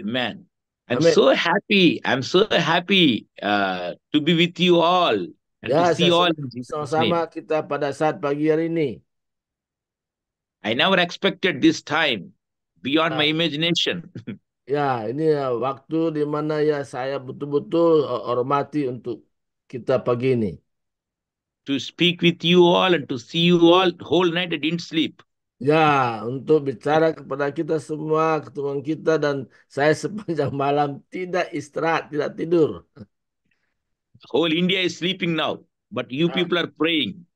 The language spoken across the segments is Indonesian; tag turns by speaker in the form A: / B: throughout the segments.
A: Amen. I'm Amen. so happy. I'm so happy uh, to be with you all. And yeah, to see all. Sama kita pada saat pagi hari ini. I never expected this time beyond uh, my ah. imagination. ya, ini ya, uh, waktu di mana ya saya betul-betul uh, hormati untuk kita pagi ini. To speak with you all and to see you all whole night I didn't sleep. Ya, untuk bicara kepada kita semua, ketemuan kita dan saya sepanjang malam tidak istirahat, tidak tidur. Whole India is sleeping now, but you ah. people are praying.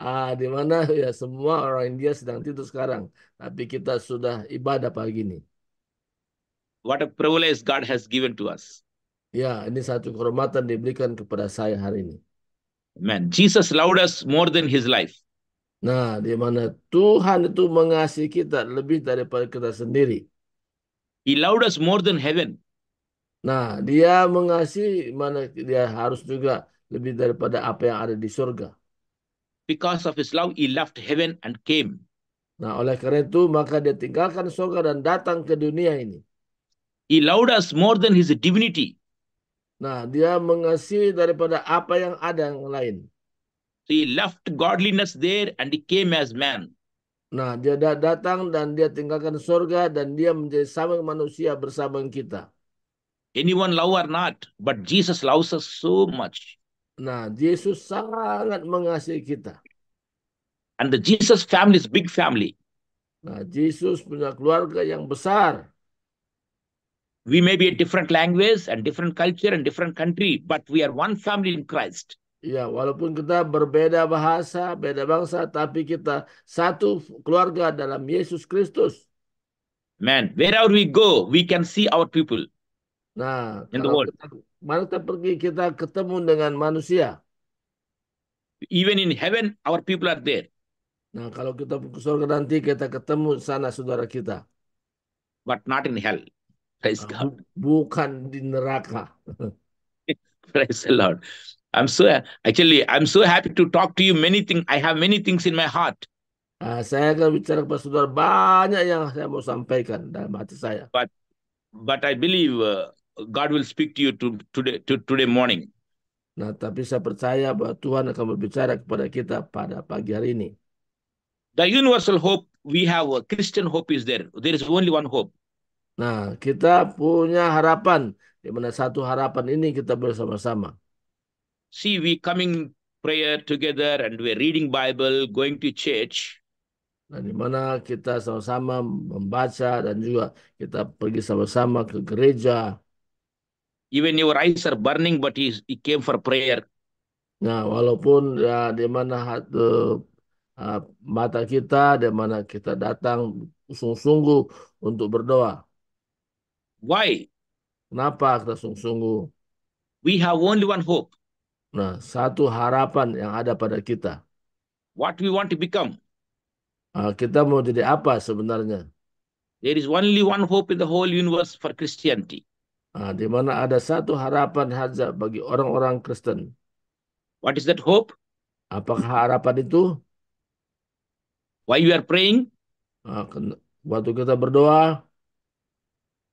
A: Ah, di mana ya semua orang India sedang tidur sekarang, tapi kita sudah ibadah pagi ini. What a privilege God has given to us. Ya, ini satu kehormatan diberikan kepada saya hari ini. Man, Jesus loved us more than his life. Nah, di mana Tuhan itu mengasihi kita lebih daripada kita sendiri. He loved us more than heaven. Nah, dia mengasihi mana dia harus juga lebih daripada apa yang ada di surga. Because of his love, he left heaven and came. Nah, oleh karena itu maka dia tinggalkan surga dan datang ke dunia ini. He loved us more than his divinity. Nah, dia mengasihi daripada apa yang ada yang lain. So he left godliness there and he came as man. Nah, dia datang dan dia tinggalkan surga dan dia menjadi sama manusia bersama kita. Anyone love or not, but Jesus loves us so much. Nah, Yesus sangat mengasihi kita. And the Jesus family is big family. Nah, Yesus punya keluarga yang besar. We may be a different language and different culture and different country, but we are one family in Christ. Ya, walaupun kita berbeda bahasa, beda bangsa, tapi kita satu keluarga dalam Yesus Kristus. Man, wherever we go, we can see our people. Nah, in the world. Kita, mana kita pergi, kita ketemu dengan manusia. Even in heaven, our people are there. Nah, kalau kita ke surga nanti, kita ketemu sana saudara kita. But not in hell. Praise ah, God. Bukan di neraka. Praise the Lord. I'm so actually I'm so happy to talk to you. Many things I have many things in my heart. Uh, saya akan bicara kepada saudara banyak yang saya mau sampaikan dalam hati saya. But but I believe uh, God will speak to you to, today to, today morning. Nah, tapi saya percaya bahwa Tuhan akan berbicara kepada kita pada pagi hari ini. The universal hope we have, a Christian hope is there. There is only one hope. Nah, kita punya harapan di mana satu harapan ini kita bersama-sama. See, we coming prayer together and we're reading Bible, going to church. Nah, di mana kita sama-sama membaca dan juga kita pergi sama-sama ke gereja. Even your eyes are burning, but he, he came for prayer. Nah, walaupun ya, di mana hati, uh, eh, ah, mata kita, di mana kita datang sungguh-sungguh untuk berdoa. Why? Kenapa kita sungguh-sungguh? We have only one hope. Nah, satu harapan yang ada pada kita. What we want to become. Uh, kita mau jadi apa sebenarnya? There is only one hope in the whole universe for Christianity. Uh, di mana ada satu harapan saja bagi orang-orang Kristen. What is that hope? Apakah harapan itu? Why you are praying? Uh, waktu kita berdoa.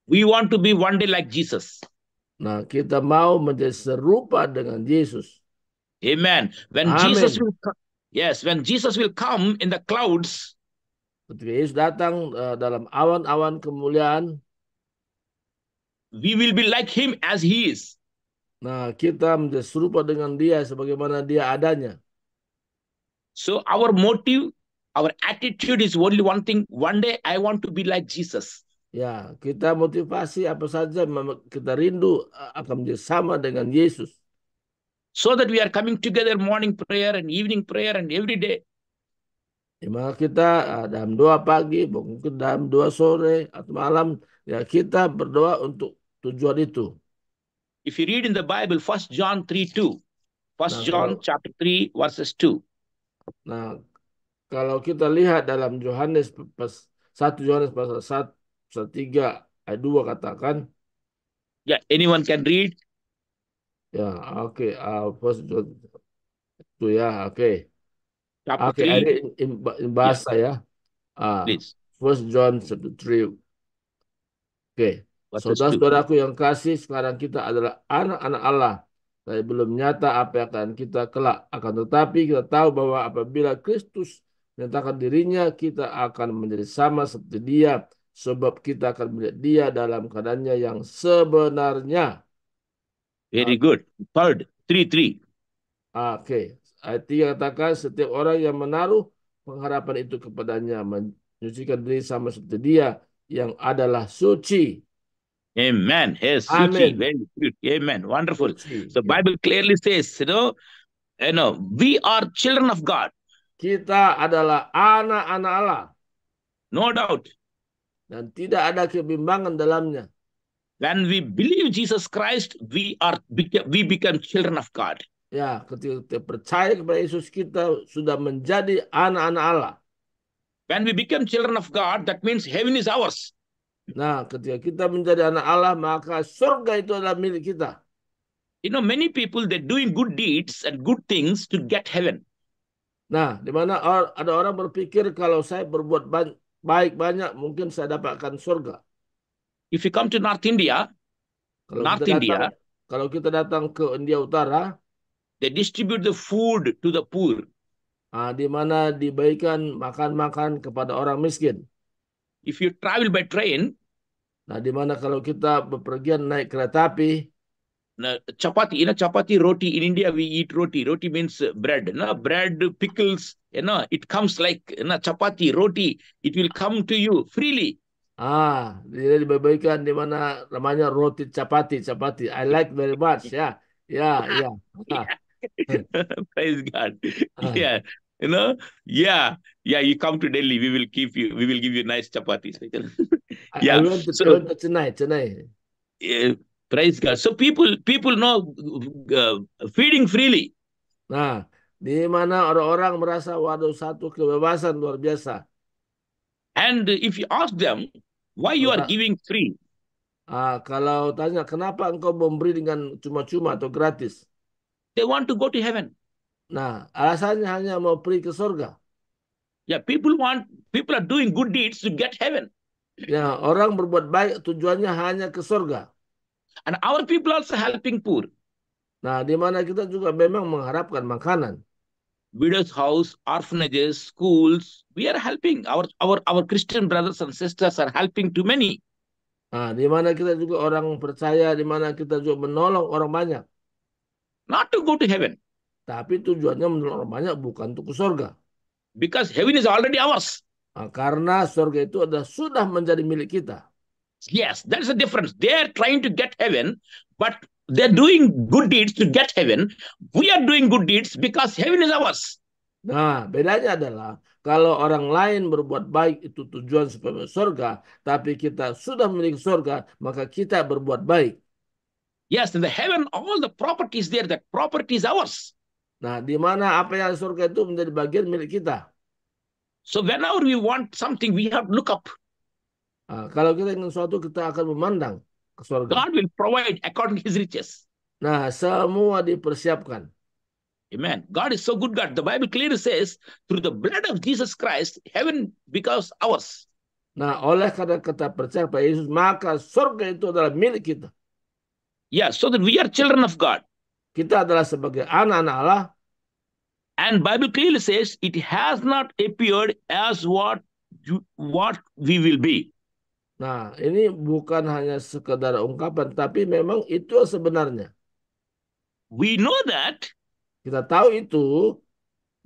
A: We want to be one day like Jesus. Nah, kita mau menjadi serupa dengan Yesus. Amen. When Amen. Jesus will come, yes, when Jesus will come in the clouds. Ketika Yesus datang uh, dalam awan-awan kemuliaan, we will be like him as he is. Nah, kita menjadi serupa dengan dia sebagaimana dia adanya. So our motive, our attitude is only one thing. One day I want to be like Jesus. Ya, kita motivasi apa saja kita rindu akan menjadi sama dengan Yesus. So that we are coming together morning prayer and evening prayer and every day. Ya, maka kita dalam doa pagi, mungkin dalam doa sore atau malam, ya kita berdoa untuk tujuan itu. If you read in the Bible, 1 John 3, 2. 1 nah, John kalau, chapter 3, verses 2. Nah, kalau kita lihat dalam Yohanes 1 Yohanes pasal 1 pasal 3 ayat 2 katakan Ya, yeah, anyone can read. Ya, oke. Okay. Uh, first, itu ya, oke. Okay. Oke, okay, in, in bahasa yeah. ya. Uh, Please. First John 1 3. Oke. Okay. Saudara-saudaraku yang kasih, sekarang kita adalah anak-anak Allah. Tapi belum nyata apa yang akan kita kelak. Akan tetapi kita tahu bahwa apabila Kristus menyatakan dirinya, kita akan menjadi sama seperti dia sebab kita akan melihat dia dalam keadaannya yang sebenarnya. Very good. Third, three three. Oke, okay. ayat tiga katakan setiap orang yang menaruh pengharapan itu kepadanya menyucikan diri sama seperti dia yang adalah suci. Amen. Yes, Amen. suci. Very good. Amen. Wonderful. Suci. The ya. Bible clearly says, you know, you know, we are children of God. Kita adalah anak-anak Allah. No doubt dan tidak ada kebimbangan dalamnya. When we believe Jesus Christ, we are we become children of God. Ya, ketika kita percaya kepada Yesus kita sudah menjadi anak-anak Allah. When we become children of God, that means heaven is ours. Nah, ketika kita menjadi anak Allah, maka surga itu adalah milik kita. You know, many people they doing good deeds and good things to get heaven. Nah, di mana ada orang berpikir kalau saya berbuat baik banyak mungkin saya dapatkan surga. If you come to North India, kalau North datang, India, kalau kita datang ke India Utara, they distribute the food to the poor. Ah, di mana diberikan makan-makan kepada orang miskin. If you travel by train, nah di mana kalau kita bepergian naik kereta api, na chapati, ina chapati roti in India we eat roti. Roti means bread, na bread, pickles, you know, it comes like you know, chapati, roti. It will come to you freely. Ah, jadi dibagikan di mana namanya roti chapati, chapati. I like very much. Yeah, yeah, yeah. yeah. Ah. Praise God. Ah. Yeah, you know, yeah, yeah. You come to Delhi, we will keep you. We will give you nice chapatis. yeah. I, I went to, so, to Chennai, tonight. Yeah, praise God. So people, people know uh, feeding freely. Ah. Di mana orang-orang merasa waduh satu kebebasan luar biasa. And if you ask them, why you are giving free? Ah, kalau tanya kenapa engkau memberi dengan cuma-cuma atau gratis? They want to go to heaven. Nah, alasannya hanya mau pergi ke surga. Ya, yeah, people want people are doing good deeds to get heaven. Ya, orang berbuat baik tujuannya hanya ke surga. And our people also helping poor. Nah, di mana kita juga memang mengharapkan makanan widows house orphanages schools we are helping our our our christian brothers and sisters are helping too many Ah, di mana kita juga orang percaya, di mana kita juga menolong orang banyak. Not to go to heaven. Tapi tujuannya menolong orang banyak bukan untuk ke surga. Because heaven is already ours. ah, karena surga itu adalah sudah menjadi milik kita. Yes, that is the difference. They are trying to get heaven, but They're doing good deeds to get heaven. We are doing good deeds because heaven is ours. Nah, bedanya adalah kalau orang lain berbuat baik itu tujuan supaya surga, tapi kita sudah memiliki surga, maka kita berbuat baik. Yes, in the heaven all the properties there, that property is ours. Nah, di mana apa yang surga itu menjadi bagian milik kita. So whenever we want something, we have to look up. Nah, kalau kita ingin sesuatu, kita akan memandang. Surga. God will provide according his riches. Nah, semua dipersiapkan. Amen. God is so good God. The Bible clearly says, through the blood of Jesus Christ, heaven becomes ours. Nah, oleh karena kita percaya pada Yesus, maka surga itu adalah milik kita. Yeah, so that we are children of God. Kita adalah sebagai anak-anak Allah. And Bible clearly says, it has not appeared as what you, what we will be. Nah, ini bukan hanya sekedar ungkapan, tapi memang itu sebenarnya. We know that. Kita tahu itu.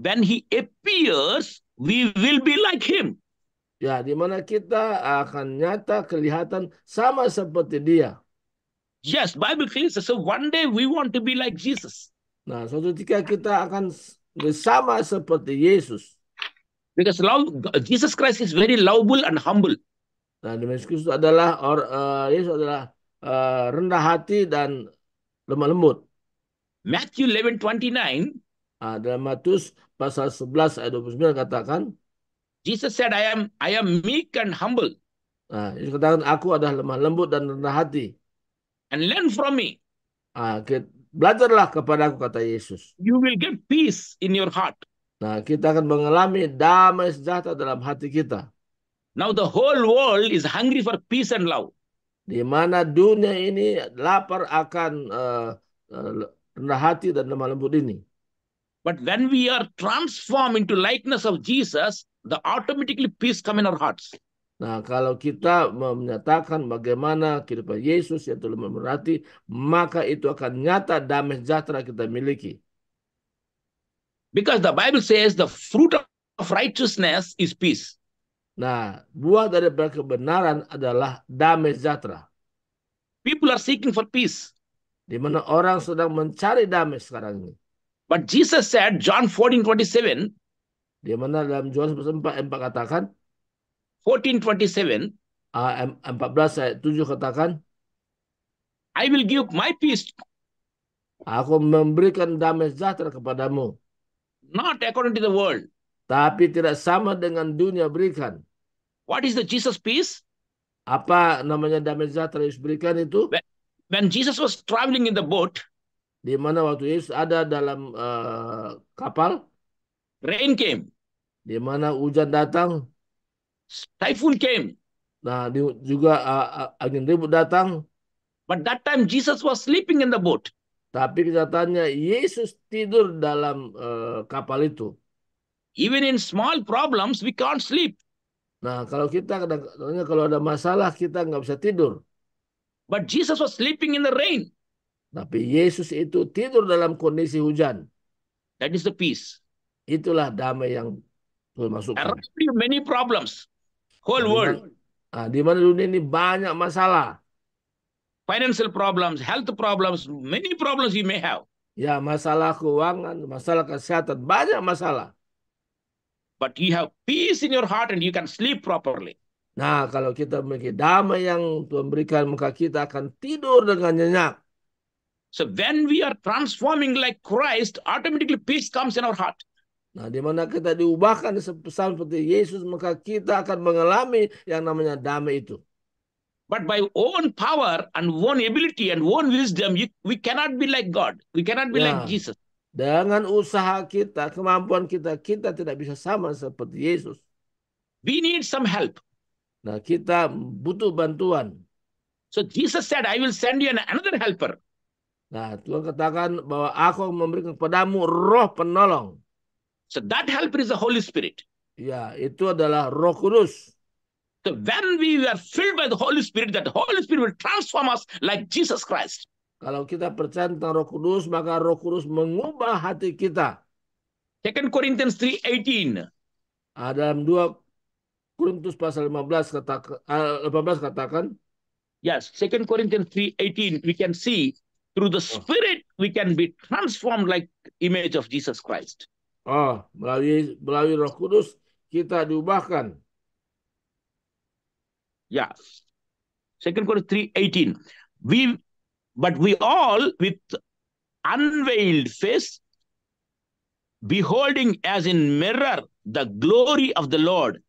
A: When he appears, we will be like him. Ya, di mana kita akan nyata kelihatan sama seperti dia. Yes, Bible says, so one day we want to be like Jesus. Nah, suatu ketika kita akan sama seperti Yesus. Because love, Jesus Christ is very lovable and humble. Nah, Damaskus itu adalah or, uh, Yesus adalah uh, rendah hati dan lemah lembut. Matthew 11:29 uh, ah, dalam Matius pasal 11 ayat 29 katakan Jesus said I am I am meek and humble. Nah, Yesus katakan aku adalah lemah lembut dan rendah hati. And learn from me. Ah, kita belajarlah kepada aku kata Yesus. You will get peace in your heart. Nah, kita akan mengalami damai sejahtera dalam hati kita. Now the whole world is hungry for peace and love. Di mana dunia ini lapar akan uh, uh, rendah hati dan lemah lembut ini. But when we are transformed into likeness of Jesus, the automatically peace come in our hearts. Nah, kalau kita menyatakan bagaimana kehidupan Yesus yaitu lemah berarti, maka itu akan nyata damai sejahtera kita miliki. Because the Bible says the fruit of righteousness is peace. Nah, buah dari kebenaran adalah damai sejahtera. People are seeking for peace. Di mana orang sedang mencari damai sekarang ini. But Jesus said, John 14:27. Di mana dalam Yohanes 4 empat katakan. 14:27. Uh, 14 ayat 7 katakan. I will give my peace. Aku memberikan damai sejahtera kepadamu. Not according to the world. Tapi tidak sama dengan dunia berikan. What is the Jesus peace? Apa namanya damai sejahtera Yesus berikan itu? When, Jesus was traveling in the boat, di mana waktu Yesus ada dalam uh, kapal, rain came. Di mana hujan datang, typhoon came. Nah, di, juga uh, angin ribut datang. But that time Jesus was sleeping in the boat. Tapi kenyataannya Yesus tidur dalam uh, kapal itu. Even in small problems, we can't sleep. Nah, kalau kita kadang kalau ada masalah kita nggak bisa tidur. But Jesus was sleeping in the rain. Tapi Yesus itu tidur dalam kondisi hujan. That is the peace. Itulah damai yang Tuhan masukkan. many problems. Whole nah, world. Nah, di mana dunia ini banyak masalah. Financial problems, health problems, many problems you may have. Ya, masalah keuangan, masalah kesehatan, banyak masalah but you have peace in your heart and you can sleep properly. Nah, kalau kita memiliki damai yang Tuhan berikan, maka kita akan tidur dengan nyenyak. So when we are transforming like Christ, automatically peace comes in our heart. Nah, di mana kita diubahkan seperti Yesus, maka kita akan mengalami yang namanya damai itu. But by own power and own ability and own wisdom, we cannot be like God. We cannot be nah. like Jesus. Dengan usaha kita, kemampuan kita, kita tidak bisa sama seperti Yesus. We need some help. Nah, kita butuh bantuan. So Jesus said, I will send you another helper. Nah, Tuhan katakan bahwa aku memberikan kepadamu roh penolong. So that helper is the Holy Spirit. Ya, itu adalah roh kudus. So when we are filled by the Holy Spirit, that Holy Spirit will transform us like Jesus Christ. Kalau kita percaya tentang Roh Kudus, maka Roh Kudus mengubah hati kita. 2 Corinthians 3:18. Ah, dalam 2 Korintus pasal 15 katakan 18 katakan Yes, 2 Corinthians 3:18 we can see through the oh. spirit oh. we can be transformed like image of Jesus Christ. Oh, melalui melalui Roh Kudus kita diubahkan. Yes. 2 Corinthians 3:18. We But we all, with unveiled face, beholding as in mirror the glory of the Lord,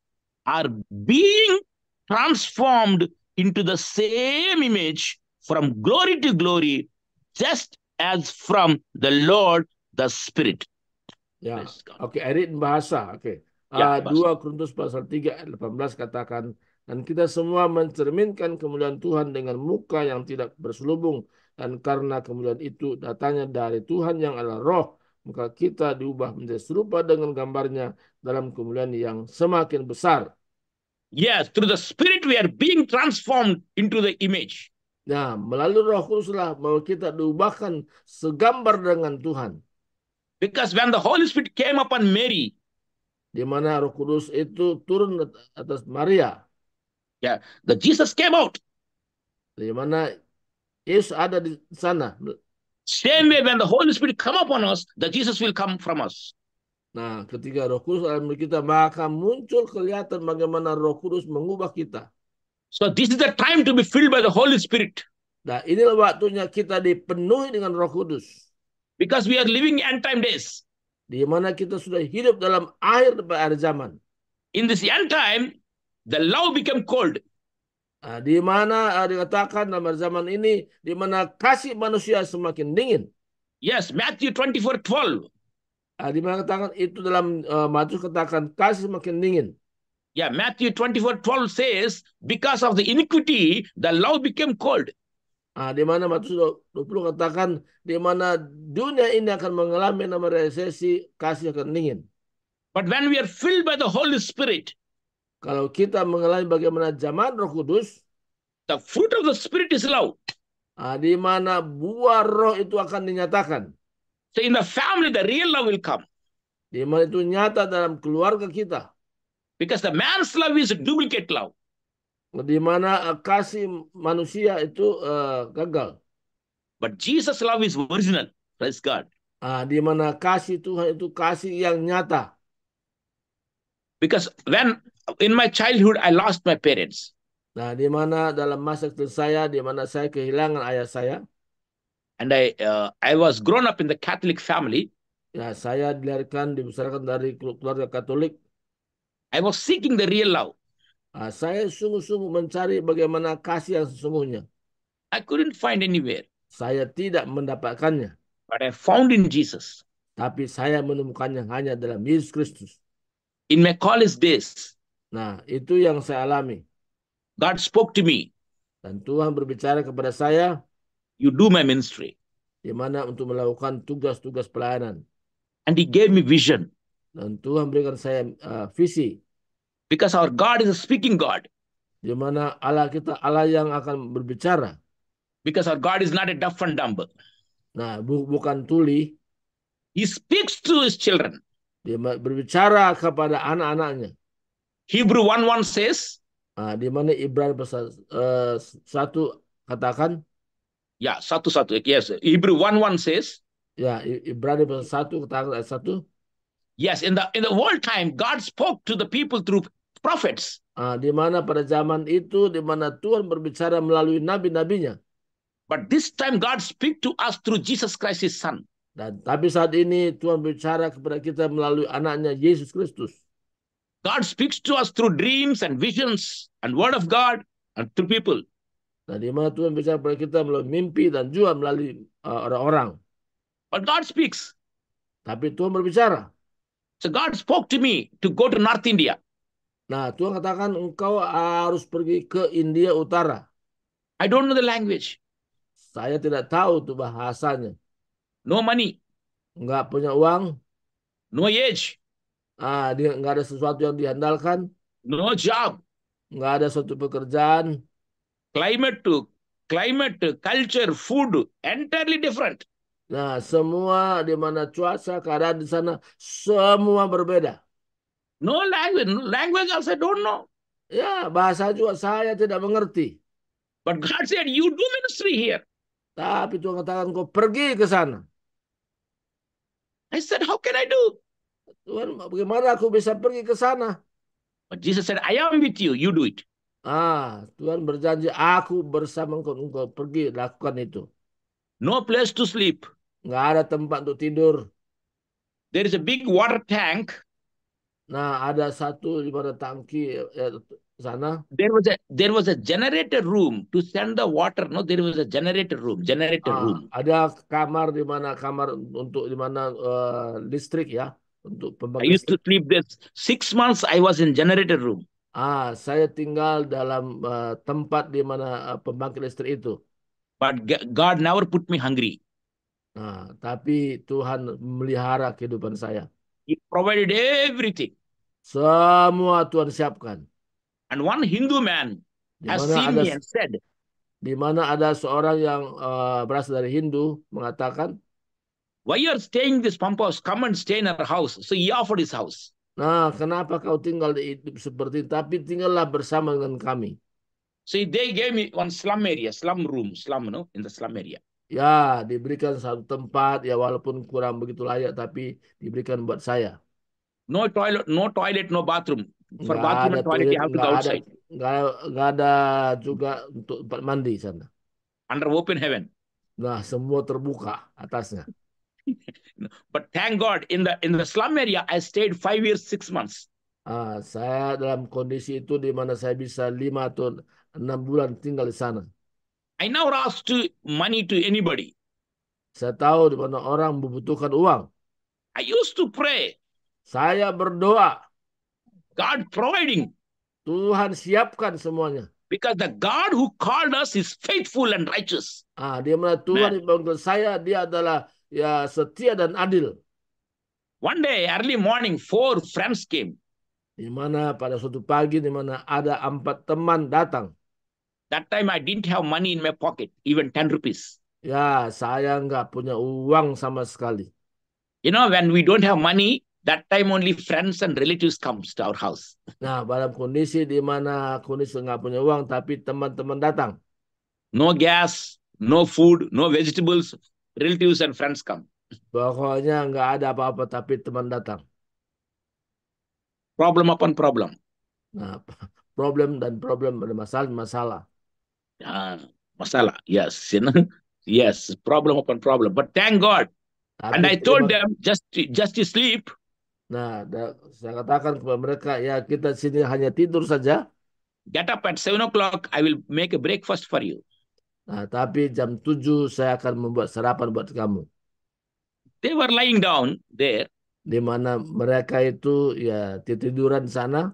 A: are being transformed into the same image from glory to glory, just as from the Lord the Spirit. Ya. Yeah. Oke, okay, edit bahasa. Oke. Okay. Ya, uh, bahasa. 2 Korintus pasal 3 18 katakan Dan kita semua mencerminkan kemuliaan Tuhan dengan muka yang tidak berselubung. Dan karena kemuliaan itu datanya dari Tuhan yang adalah roh, maka kita diubah menjadi serupa dengan gambarnya dalam kemuliaan yang semakin besar. Yes, through the spirit we are being transformed into the image. Nah, melalui roh kuduslah bahwa kita diubahkan segambar dengan Tuhan. Because when the Holy Spirit came upon Mary, di mana roh kudus itu turun atas Maria, Ya, the Jesus came out. Di mana Yesus ada di sana. Same way when the Holy Spirit come upon us, the Jesus will come from us. Nah, ketika Roh Kudus dalam kita, maka muncul kelihatan bagaimana Roh Kudus mengubah kita. So this is the time to be filled by the Holy Spirit. Nah, inilah waktunya kita dipenuhi dengan Roh Kudus. Because we are living end time days. Di mana kita sudah hidup dalam akhir akhir zaman. In this end time, The law became cold. Nah, di mana uh, dikatakan dalam zaman ini di mana kasih manusia semakin dingin. Yes, Matthew 24:12. Nah, di mana katakan itu dalam uh, ah, Matius katakan kasih semakin dingin. Yeah, Matthew 24:12 says because of the iniquity the law became cold. Ah, di mana Matius 20 katakan di mana dunia ini akan mengalami nama resesi kasih akan dingin. But when we are filled by the Holy Spirit, kalau kita mengalami bagaimana zaman Roh Kudus, the fruit of the Spirit is love. Ah, di mana buah Roh itu akan dinyatakan. So in the family the real love will come. Di mana itu nyata dalam keluarga kita. Because the man's love is a duplicate love. Di mana ah, kasih manusia itu uh, gagal. But Jesus love is original. Praise God. Ah, di mana kasih Tuhan itu kasih yang nyata. Because when in my childhood I lost my parents. Nah, di mana dalam masa kecil saya di mana saya kehilangan ayah saya. And I uh, I was grown up in the Catholic family. Nah, saya dilahirkan dibesarkan dari keluarga Katolik. I was seeking the real love. Nah, saya sungguh-sungguh mencari bagaimana kasih yang sesungguhnya. I couldn't find anywhere. Saya tidak mendapatkannya. But I found in Jesus. Tapi saya menemukannya hanya dalam Yesus Kristus. In my college days. Nah, itu yang saya alami. God spoke to me. Dan Tuhan berbicara kepada saya. You do my ministry. Di mana untuk melakukan tugas-tugas pelayanan. And he gave me vision. Dan Tuhan berikan saya uh, visi. Because our God is a speaking God. Di mana Allah kita Allah yang akan berbicara. Because our God is not a deaf and dumb. Nah, bu bukan tuli. He speaks to his children. Dia berbicara kepada anak-anaknya. Hebrew 1:1 says Nah, di mana Ibrani pasal uh, eh, satu katakan ya satu satu yes Hebrew one one says ya Ibrani pasal satu katakan ayat satu yes in the in the old time God spoke to the people through prophets ah di mana pada zaman itu di mana Tuhan berbicara melalui nabi-nabinya but this time God speak to us through Jesus Christ's Son dan tapi saat ini Tuhan berbicara kepada kita melalui anaknya Yesus Kristus God speaks to us through dreams and visions and word of God and through people. Dan di mana Tuhan bicara kepada kita melalui mimpi dan juga melalui uh, orang-orang. But God speaks. Tapi Tuhan berbicara. So God spoke to me to go to North India. Nah, Tuhan katakan engkau uh, harus pergi ke India Utara. I don't know the language. Saya tidak tahu tuh bahasanya. No money. Enggak punya uang. No age. Ah, dia nggak ada sesuatu yang diandalkan. No job. Nggak ada suatu pekerjaan. Climate to climate, culture, food, entirely different. Nah, semua di mana cuaca, keadaan di sana semua berbeda. No language, language also don't know. Ya, bahasa juga saya tidak mengerti. But God said, you do ministry here. Tapi Tuhan katakan, kau pergi ke sana. I said, how can I do? Tuhan, bagaimana aku bisa pergi ke sana? But Jesus said, I am with you, you do it. Ah, Tuhan berjanji, aku bersama engkau, engkau pergi, lakukan itu. No place to sleep. Nggak ada tempat untuk tidur. There is a big water tank. Nah, ada satu di mana tangki eh, sana. There was a there was a generator room to send the water. No, there was a generator room, generator ah, room. Ada kamar di mana kamar untuk di mana uh, listrik ya untuk pembangkit. I used to sleep there. Six months I was in generator room. Ah, saya tinggal dalam uh, tempat di mana uh, pembangkit listrik itu. But God never put me hungry. Nah, tapi Tuhan melihara kehidupan saya. He provided everything. Semua Tuhan siapkan. And one Hindu man
B: has seen ada, me and
A: said, di mana ada seorang yang uh, berasal dari Hindu mengatakan, Why you are staying this pump house? Come and stay in our house. So he offered his house. Nah, kenapa kau tinggal di hidup seperti ini? Tapi tinggallah bersama dengan kami. See, they gave me one slum area, slum room, slum, no, in the slum area. Ya, diberikan satu tempat, ya walaupun kurang begitu layak, tapi diberikan buat saya. No toilet, no toilet, no bathroom. For gak bathroom and toilet, toilet you have to go outside. Ada, gak, ada juga untuk tempat mandi sana. Under open heaven. Nah, semua terbuka atasnya. But thank God, in the in the slum area, I stayed five years, six months. Ah, saya dalam kondisi itu di mana saya bisa lima atau enam bulan tinggal di sana. I never asked to money to anybody. Saya tahu di mana orang membutuhkan uang. I used to pray. Saya berdoa. God providing. Tuhan siapkan semuanya. Because the God who called us is faithful and righteous. Ah, dia mana Tuhan yang saya, dia adalah ya setia dan adil. One day early morning four friends came. Di mana pada suatu pagi di mana ada empat teman datang. That time I didn't have money in my pocket, even 10 rupees. Ya, saya nggak punya uang sama sekali. You know, when we don't have money, that time only friends and relatives comes to our house. Nah, dalam kondisi di mana kondisi nggak punya uang, tapi teman-teman datang. No gas, no food, no vegetables, relatives and friends come. Pokoknya nggak ada apa-apa tapi teman datang. Problem upon problem. Nah, problem dan problem ada masalah. Ya, masalah, yes, you know? yes, problem upon problem. But thank God. Tapi and I told them just just to sleep. Nah, saya katakan kepada mereka ya kita sini hanya tidur saja. Get up at seven o'clock. I will make a breakfast for you. Uh, tapi jam 7 saya akan membuat sarapan buat kamu. They were lying down there. Di mana mereka itu ya tiduran sana.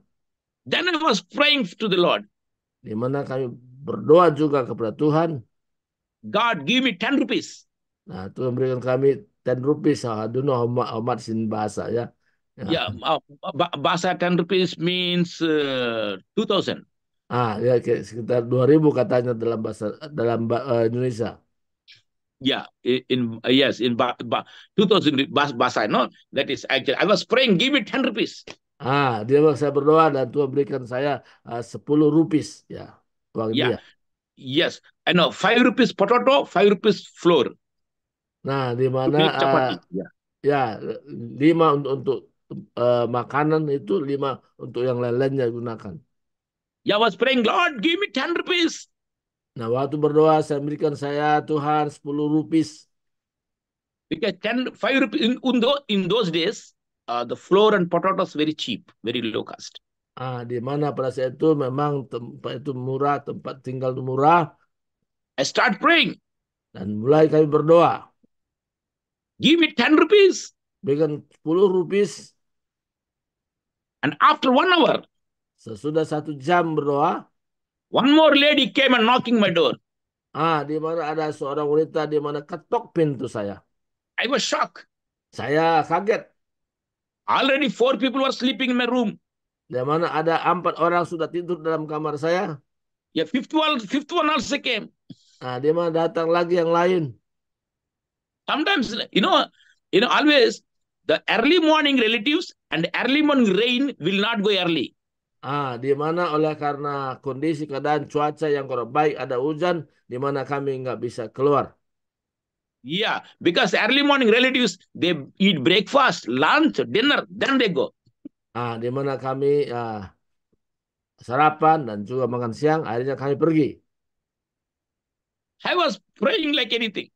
A: Then I was praying to the Lord. Di mana kami berdoa juga kepada Tuhan. God give me 10 rupees. Nah, Tuhan berikan kami 10 rupees. I don't know how much, how much in bahasa ya. Ya, yeah, bahasa 10 rupees means uh, eh, 2000. Ah, ya sekitar 2000 katanya dalam bahasa dalam uh, Indonesia. Ya, Yeah, in uh, yes, in ba, ba, 2000 bahasa, bahasa no, that is actually I was praying, give me 10 rupees. Ah, dia bilang saya berdoa dan Tuhan berikan saya eh, uh, 10 rupees ya. Yeah, uang yeah. Ya, dia. Ya. Yes, I know 5 rupees potato, 5 rupees flour. Nah, di mana uh, ya. Yeah. ya, 5 untuk, untuk uh, makanan itu 5 untuk yang lain-lainnya gunakan. Ya, was praying, Lord, give me 10 rupees. Nah, waktu berdoa, saya berikan saya, Tuhan, 10 rupees. Because 10, 5 rupees, in, in, those, days, uh, the flour and potatoes very cheap, very low cost. Ah, di mana pada saat itu memang tempat itu murah, tempat tinggal itu murah. I start praying. Dan mulai kami berdoa. Give me 10 rupees. Berikan 10 rupees. And after one hour. Sesudah satu jam berdoa. Ah. One more lady came and knocking my door. Ah, di mana ada seorang wanita di mana ketok pintu saya. I was shocked. Saya kaget. Already four people were sleeping in my room. Di mana ada empat orang sudah tidur dalam kamar saya. Ya, yeah, fifth one, fifth one also came. Ah, di mana datang lagi yang lain. Sometimes, you know, you know, always the early morning relatives and early morning rain will not go early. Ah, di mana oleh karena kondisi keadaan cuaca yang kurang baik ada hujan di mana kami nggak bisa keluar. Yeah, because early morning relatives they eat breakfast, lunch, dinner, then they go. Ah, di mana kami ah, sarapan dan juga makan siang, akhirnya kami pergi. I was praying like anything.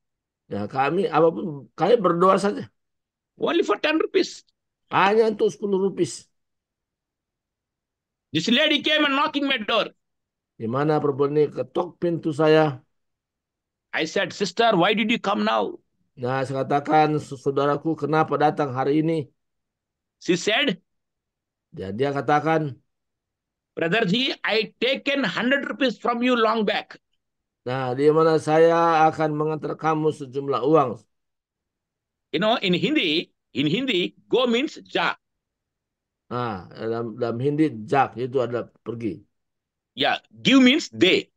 A: Ya, kami apapun kami berdoa saja. Only for 10 rupees. Hanya untuk 10 rupiah. This lady came and knocking my door. Di mana perempuan ini ketok pintu saya. I said, sister, why did you come now? Nah, saya katakan, saudaraku, kenapa datang hari ini? She said, dan dia katakan, Brother Ji, I taken 100 rupees from you long back. Nah, di mana saya akan mengantar kamu sejumlah uang. You know, in Hindi, in Hindi, go means ja. Nah, dalam, dalam Hindi jak itu adalah pergi. Ya, yeah, give means day.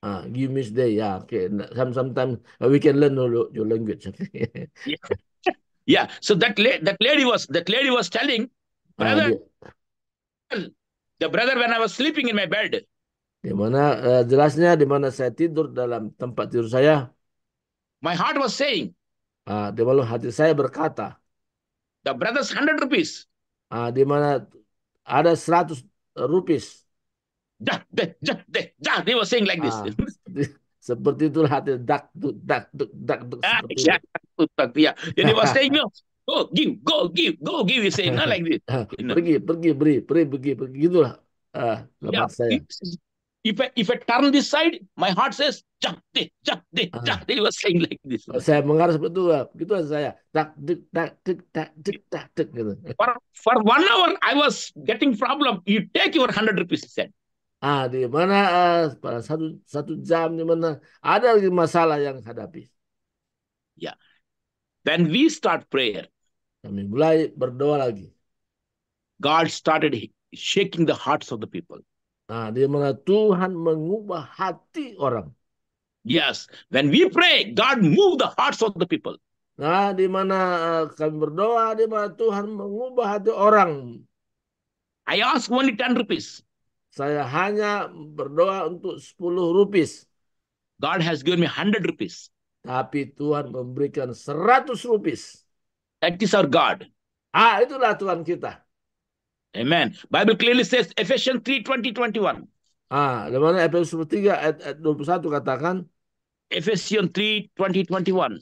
A: Ah, give means day. Ya, yeah, okay. Nah, some sometimes uh, we can learn your language. yeah. yeah. So that la that lady was that lady was telling ah, brother, ah, yeah. the brother when I was sleeping in my bed. Di mana uh, jelasnya di mana saya tidur dalam tempat tidur saya. My heart was saying. Ah, di mana hati saya berkata. The brother's hundred rupees uh, di mana ada seratus rupis. Dak dah, dak dah, dak They were saying like this. Ah, seperti itulah hati dak duk dak duk dak duk. Ah, ya, dak ya. Jadi was saying no. Go give, go give, go give. You say not like this. Ah, you know? Pergi, pergi, beri, beri pergi, pergi. Gitulah. Ah, uh, yeah. saya if I, if I turn this side, my heart says, cakti, cakti, ah. cakti. He was saying like this. Oh, saya mengharap seperti itu, gitu saya. Tak, tak, tak, tak, gitu. For, for one hour, I was getting problem. You take your hundred rupees, he said. Ah, di mana uh, pada satu satu jam di mana ada lagi masalah yang hadapi. Yeah. Then we start prayer, kami mulai berdoa lagi. God started shaking the hearts of the people. Nah, di mana Tuhan mengubah hati orang. Yes, when we pray, God move the hearts of the people. Nah, di mana eh, kami berdoa, di mana Tuhan mengubah hati orang. I ask only 10 rupees. Saya hanya berdoa untuk 10 rupees. God has given me 100 rupees. Tapi Tuhan memberikan 100 rupees. That is our God. Ah, itulah Tuhan kita. Amen. Bible clearly says Ephesians 3, 20, 21. Ah, di mana Efesus 3 ayat, ayat 21 katakan Ephesians 3, 20, 21.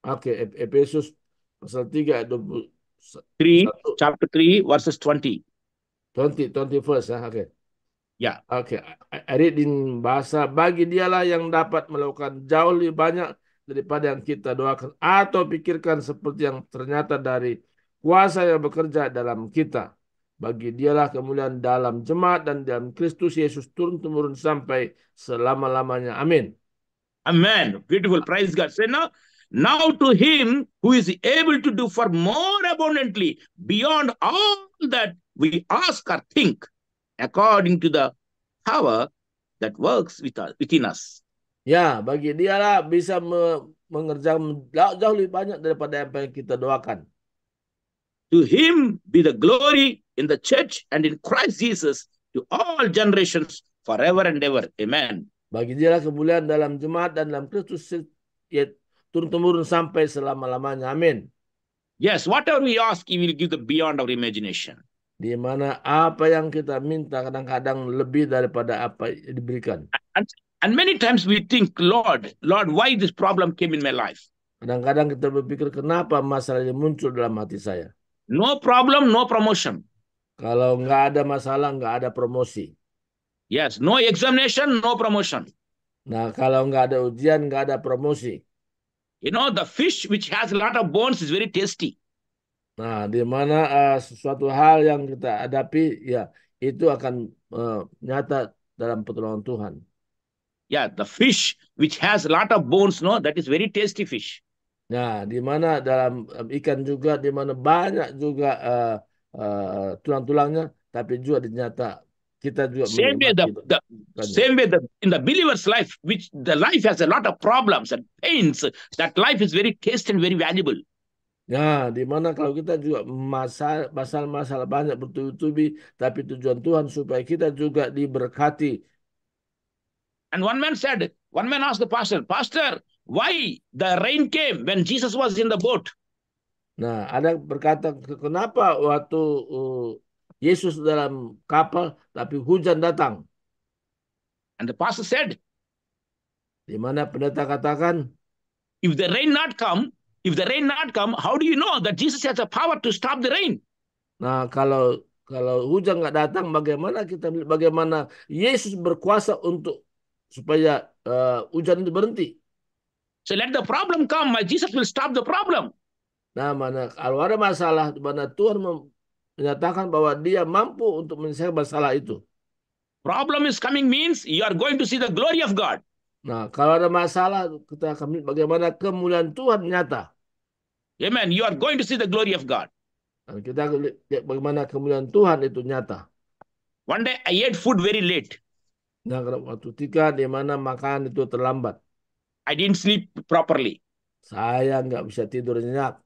A: Oke, okay, Efesus pasal 3 ayat 21. 3, chapter 3, verses 20. 20, 21 ya, huh? oke. Okay. Ya. Yeah. Oke, okay. I, I read in bahasa, bagi dialah yang dapat melakukan jauh lebih banyak daripada yang kita doakan atau pikirkan seperti yang ternyata dari Kuasa yang bekerja dalam kita. Bagi dialah kemuliaan dalam jemaat dan dalam Kristus Yesus turun-temurun sampai selama-lamanya. Amin. Amin. Beautiful. Praise God. Say now, now to him who is able to do for more abundantly beyond all that we ask or think according to the power that works within us. Ya, bagi dialah bisa me mengerjakan jauh lebih banyak daripada apa yang kita doakan. To him be the glory in the church and in Christ Jesus to all generations forever and ever. Amen. Bagi dialah kemuliaan dalam jemaat dan dalam Kristus ya, turun-temurun sampai selama-lamanya. Amin. Yes, whatever we ask, He will give the beyond our imagination. Di mana apa yang kita minta kadang-kadang lebih daripada apa diberikan. And, and many times we think, Lord, Lord, why this problem came in my life? Kadang-kadang kita berpikir kenapa masalah ini muncul dalam hati saya. No problem, no promotion. Kalau nggak ada masalah, nggak ada promosi. Yes, no examination, no promotion. Nah, kalau nggak ada ujian, nggak ada promosi. You know, the fish which has a lot of bones is very tasty. Nah, di mana uh, sesuatu hal yang kita hadapi, ya itu akan uh, nyata dalam pertolongan Tuhan. Yeah, the fish which has a lot of bones, no, that is very tasty fish. Nah, di mana dalam ikan juga di mana banyak juga uh, uh, tulang-tulangnya, tapi juga ternyata kita juga same way the, the same way the, in the believer's life, which the life has a lot of problems and pains, that life is very taste and very valuable. Nah, di mana kalau kita juga masalah masalah banyak bertubi-tubi, tapi tujuan Tuhan supaya kita juga diberkati. And one man said, one man asked the pastor, Pastor, Why the rain came when Jesus was in the boat? Nah, ada berkata kenapa waktu uh, Yesus dalam kapal tapi hujan datang? And the pastor said, di mana pendeta katakan, if the rain not come, if the rain not come, how do you know that Jesus has the power to stop the rain? Nah, kalau kalau hujan nggak datang, bagaimana kita bagaimana Yesus berkuasa untuk supaya uh, hujan itu berhenti? So let the problem come. My Jesus will stop the problem. Nah, mana kalau ada masalah mana Tuhan menyatakan bahwa dia mampu untuk menyelesaikan masalah itu. Problem is coming means you are going to see the glory of God. Nah, kalau ada masalah kita akan bagaimana kemuliaan Tuhan nyata. Amen. You are going to see the glory of God. Dan nah, kita bagaimana kemuliaan Tuhan itu nyata. One day I ate food very late. Nah, waktu tiga di mana makan itu terlambat. I didn't sleep properly. Saya nggak bisa tidur nyenyak.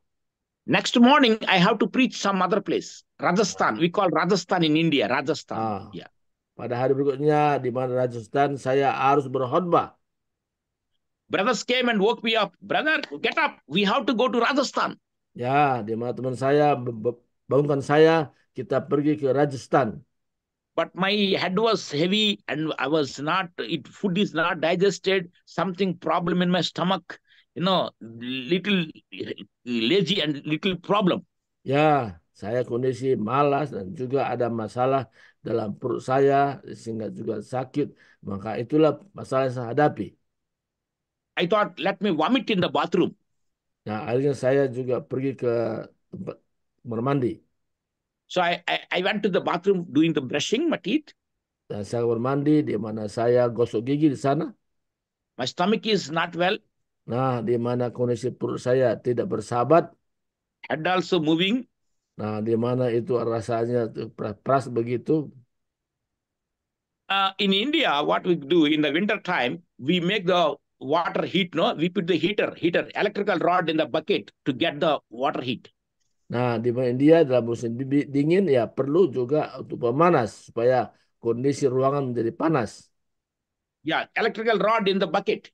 A: Next morning, I have to preach some other place. Rajasthan. We call Rajasthan in India. Rajasthan. Ah. Yeah. Pada hari berikutnya di mana Rajasthan saya harus berkhotbah. Brothers came and woke me up. Brother, get up. We have to go to Rajasthan. Ya, di mana teman saya bangunkan saya, kita pergi ke Rajasthan but my head was heavy and I was not, it food is not digested, something problem in my stomach, you know, little lazy and little problem. Ya, saya kondisi malas dan juga ada masalah dalam perut saya sehingga juga sakit. Maka itulah masalah yang saya hadapi. I thought let me vomit in the bathroom. Nah, akhirnya saya juga pergi ke tempat mandi. So I, I, I went to the bathroom doing the brushing my teeth. Dan saya kamar mandi di mana saya gosok gigi di sana. My stomach is not well. Nah, di mana kondisi perut saya tidak bersahabat. Head also moving. Nah, di mana itu rasanya pras begitu. Uh, in India, what we do in the winter time, we make the water heat. No, we put the heater, heater, electrical rod in the bucket to get the water heat. Nah, di India dalam musim dingin ya perlu juga untuk pemanas supaya kondisi ruangan menjadi panas. Ya, yeah, electrical rod in the bucket.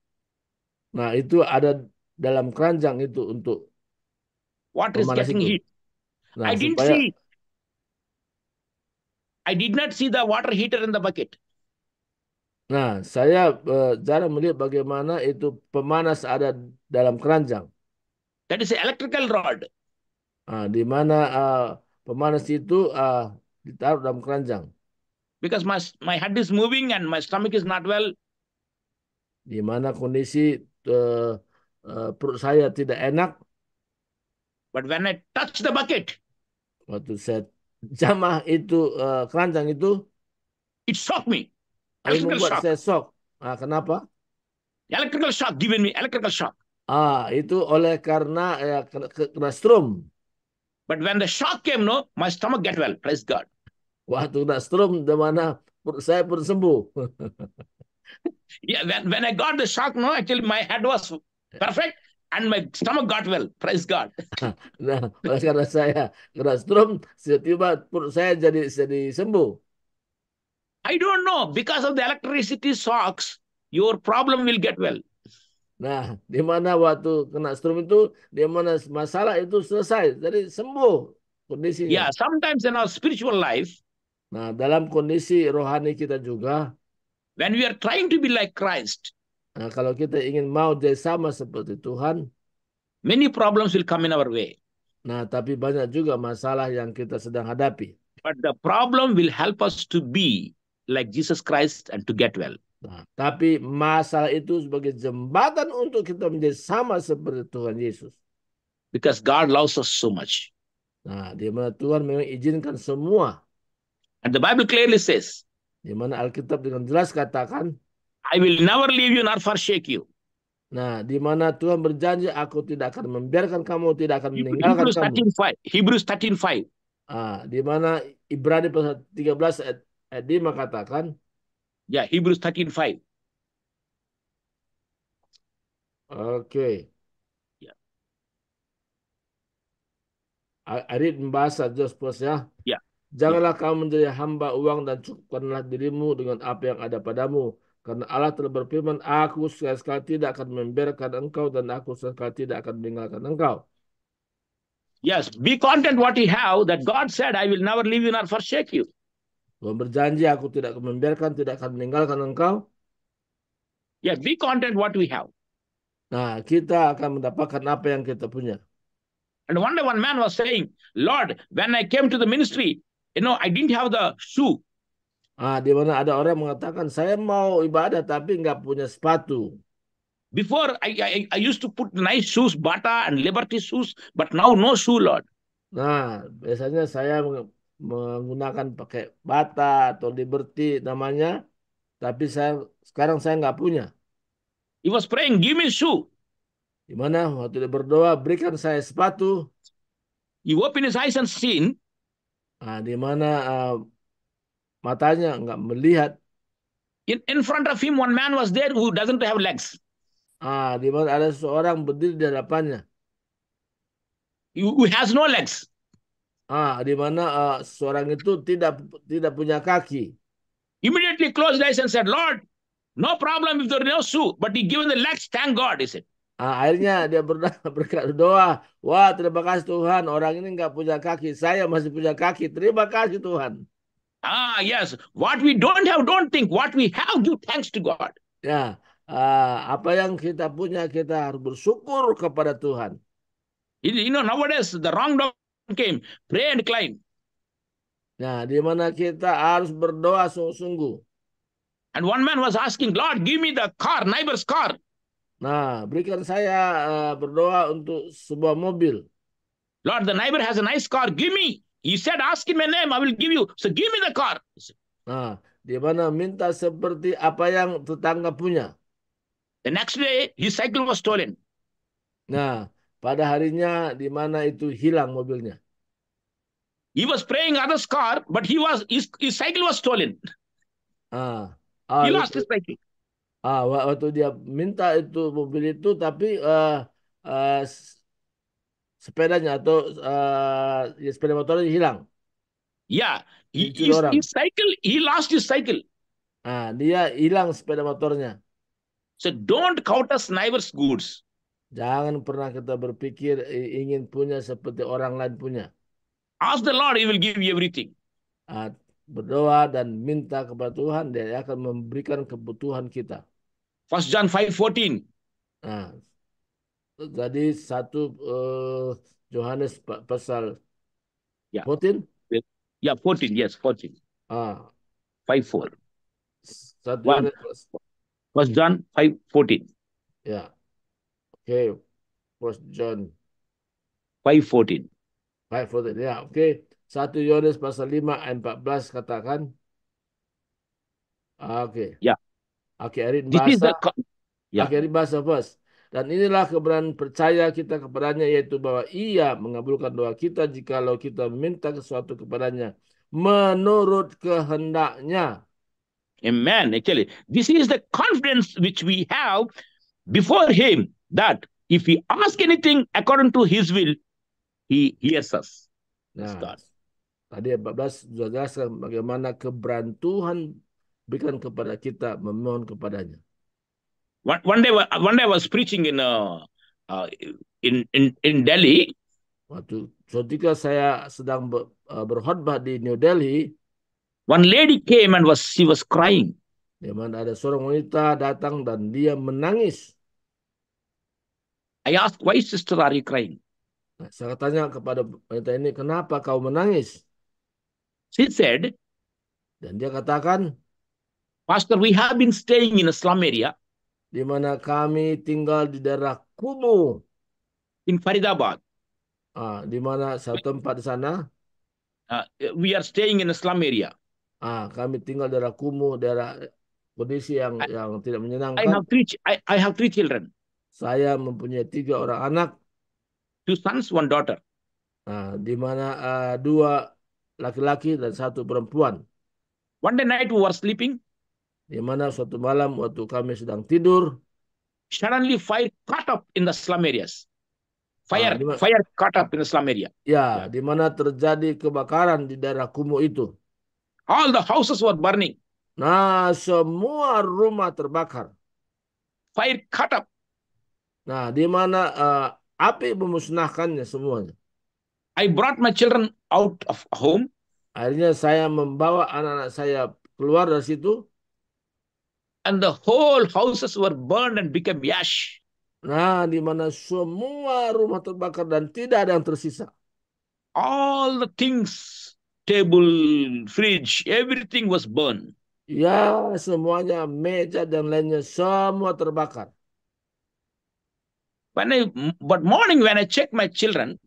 A: Nah, itu ada dalam keranjang itu untuk Water is getting heat. Nah, I didn't supaya... see. I did not see the water heater in the bucket. Nah, saya uh, jarang melihat bagaimana itu pemanas ada dalam keranjang. That is electrical rod uh, di mana uh, pemanas itu uh, ditaruh dalam keranjang. Because my my head is moving and my stomach is not well. Di mana kondisi uh, uh, perut saya tidak enak. But when I touch the bucket. Waktu saya jamah itu uh, keranjang itu. It shocked me. Electrical membuat shock. saya shock. Nah, kenapa? Electrical shock given me. Electrical shock. Ah, itu oleh karena ya, kena strom. But when the shock came, no, my stomach get well. Praise God. Waktu nak strum, di mana saya pun sembuh. yeah, when, when I got the shock, no, actually my head was perfect and my stomach got well. Praise God. nah, oleh karena saya kena strum, tiba perut saya jadi jadi sembuh. I don't know. Because of the electricity shocks, your problem will get well. Nah, di mana waktu kena strum itu, di mana masalah itu selesai, jadi sembuh kondisinya. Yeah, sometimes in our spiritual life. Nah, dalam kondisi rohani kita juga. When we are trying to be like Christ. Nah, kalau kita ingin mau jadi sama seperti Tuhan. Many problems will come in our way. Nah, tapi banyak juga masalah yang kita sedang hadapi. But the problem will help us to be like Jesus Christ and to get well. Nah, tapi masalah itu sebagai jembatan untuk kita menjadi sama seperti Tuhan Yesus. Because God loves us so much. Nah, di mana Tuhan memang izinkan semua. And the Bible clearly says. Di mana Alkitab dengan jelas katakan. I will never leave you nor forsake you. Nah, di mana Tuhan berjanji aku tidak akan membiarkan kamu, tidak akan meninggalkan Hebrews 13, kamu. 5. Hebrews 13:5. Ah, di mana Ibrani pasal 13 ayat 5 katakan, Ya, Hebrews 13:5. Okay. Yeah. I, I read bahasa Jospos ya. Janganlah yeah. kamu menjadi hamba uang dan cukupkanlah dirimu dengan apa yang ada padamu. Karena Allah telah berfirman, Aku sekali tidak akan memberikan engkau dan aku sekali-sekali tidak akan meninggalkan engkau. Yes, be content what you have that God said, I will never leave you nor forsake you. Tuhan berjanji aku tidak akan membiarkan, tidak akan meninggalkan engkau. Yeah, be content what we have. Nah, kita akan mendapatkan apa yang kita punya. And one day one man was saying, Lord, when I came to the ministry, you know, I didn't have the shoe. Ah, di mana ada orang mengatakan saya mau ibadah tapi nggak punya sepatu. Before I, I I used to put nice shoes, Bata and Liberty shoes, but now no shoe, Lord. Nah, biasanya saya menggunakan pakai bata atau liberty namanya, tapi saya sekarang saya nggak punya. He was praying, give me shoe. Gimana? Waktu dia berdoa, berikan saya sepatu. He opened his eyes and seen. Nah, di mana uh, matanya nggak melihat. In, in front of him one man was there who doesn't have legs. Ah, di mana ada seorang berdiri di hadapannya. Who has no legs ah di mana uh, seorang itu tidak tidak punya kaki. Immediately closed eyes and said, Lord, no problem if there no shoe, but he given the legs, thank God, he said. Ah, akhirnya dia doa. wah terima kasih Tuhan, orang ini nggak punya kaki, saya masih punya kaki, terima kasih Tuhan. Ah yes, what we don't have, don't think. What we have, give thanks to God. Ya, ah, apa yang kita punya kita harus bersyukur kepada Tuhan. You know nowadays the wrong dog came, pray and climb. Nah, di mana kita harus berdoa sungguh-sungguh. And one man was asking, Lord, give me the car, neighbor's car. Nah, berikan saya uh, berdoa untuk sebuah mobil. Lord, the neighbor has a nice car. Give me. He said, ask him my name, I will give you. So give me the car. Nah, di mana minta seperti apa yang tetangga punya. The next day, his cycle was stolen. Nah, pada harinya di mana itu hilang mobilnya. He was praying other's car, but he was his, his cycle was stolen. Ah, ah he lost his cycle. Ah, waktu dia minta itu mobil itu, tapi uh, uh, sepedanya atau uh, ya, sepeda motornya hilang. Ya, yeah. he, his, his cycle, he lost his cycle. Ah, dia hilang sepeda motornya. So don't count as neighbor's goods. Jangan pernah kita berpikir ingin punya seperti orang lain punya. Ask the Lord, He will give you everything. Ah, berdoa dan minta kepada Tuhan, Dia akan memberikan kebutuhan kita. First John 5:14. Nah, jadi satu uh, Johannes pasal yeah. 14. Ya, yeah, ya, 14, yes, 14. Ah. 5:4. 4. Satu First John 5:14. Ya. Yeah. Okay. First John 5.14. 5.14, ya. Okay. 1 Yohanes pasal 5 ayat 14 katakan. Ah, okay. Ya. Yeah. Okay, read bahasa. The... Yeah. Okay, read bahasa first. Dan inilah keberan percaya kita kepadanya, yaitu bahwa ia mengabulkan doa kita jikalau kita minta sesuatu kepadanya menurut kehendaknya. Amen. Actually, this is the confidence which we have before Him that if we ask anything according to his will, he hears us. Let's nah, God. Tadi 14 jelaskan bagaimana Tuhan berikan kepada kita memohon kepadanya. One, one day one day I was preaching in uh, uh in in in Delhi. Waktu ketika saya sedang ber, uh, berkhutbah di New Delhi, one lady came and was she was crying. Di mana ada seorang wanita datang dan dia menangis. I asked, why sister are you crying? Saya tanya kepada wanita ini, kenapa kau menangis? She said, dan dia katakan, Pastor, we have been staying in a slum area. Di mana kami tinggal di daerah Kumu. In Faridabad. Ah, di mana satu tempat di sana? Uh, we are staying in a slum area. Ah, kami tinggal daerah Kumu, daerah kondisi yang I, yang tidak menyenangkan. I have three I, I have three children. Saya mempunyai tiga orang anak. Two sons, one daughter. Nah, di mana uh, dua laki-laki dan satu perempuan. One day night we were sleeping. Di mana suatu malam waktu kami sedang tidur. Suddenly fire caught up in the slum areas. Fire, nah, dimana, fire caught up in the slum area. Ya, yeah. di mana terjadi kebakaran di daerah Kumu itu. All the houses were burning. Nah, semua rumah terbakar. Fire caught up Nah, di mana uh, api memusnahkannya semuanya. I brought my children out of home. Akhirnya saya membawa anak-anak saya keluar dari situ. And the whole houses were burned and became ash. Nah, di mana semua rumah terbakar dan tidak ada yang tersisa. All the things, table, fridge, everything was burned. Ya, semuanya meja dan lainnya semua terbakar. When I, but morning when I check my children,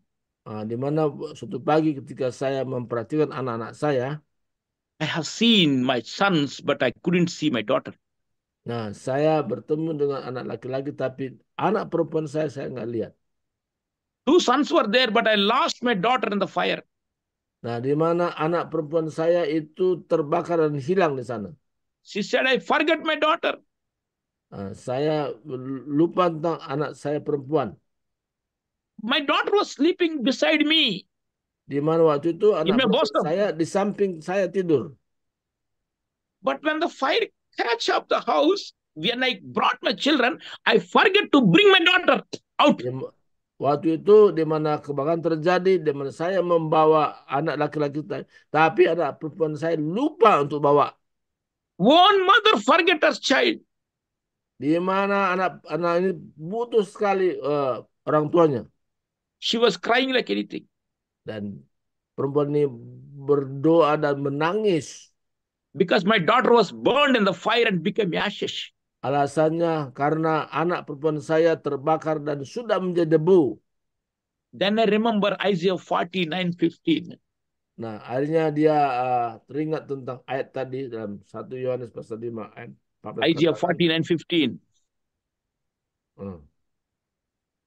A: uh, di mana suatu pagi ketika saya memperhatikan anak-anak saya, I have seen my sons but I couldn't see my daughter. Nah, saya bertemu dengan anak laki-laki tapi anak perempuan saya saya nggak lihat. Two sons were there but I lost my daughter in the fire. Nah, di mana anak perempuan saya itu terbakar dan hilang di sana. She said I forget my daughter. Eh, saya lupa tentang anak saya perempuan. My daughter was sleeping beside me. Di mana waktu itu anak saya di samping saya tidur. But when the fire catch up the house, when I brought my children, I forget to bring my daughter out. Waktu itu di mana kebakaran terjadi, di mana saya membawa anak laki-laki tapi anak perempuan saya lupa untuk bawa. One mother forget her child di mana anak anak ini butuh sekali uh, orang tuanya. She was crying like anything. Dan perempuan ini berdoa dan menangis. Because my daughter was burned in the fire and became ashes. Alasannya karena anak perempuan saya terbakar dan sudah menjadi debu. Then I remember Isaiah 49:15. Nah, akhirnya dia uh, teringat tentang ayat tadi dalam 1 Yohanes pasal 5 ayat IGF 14 and 15. Hmm.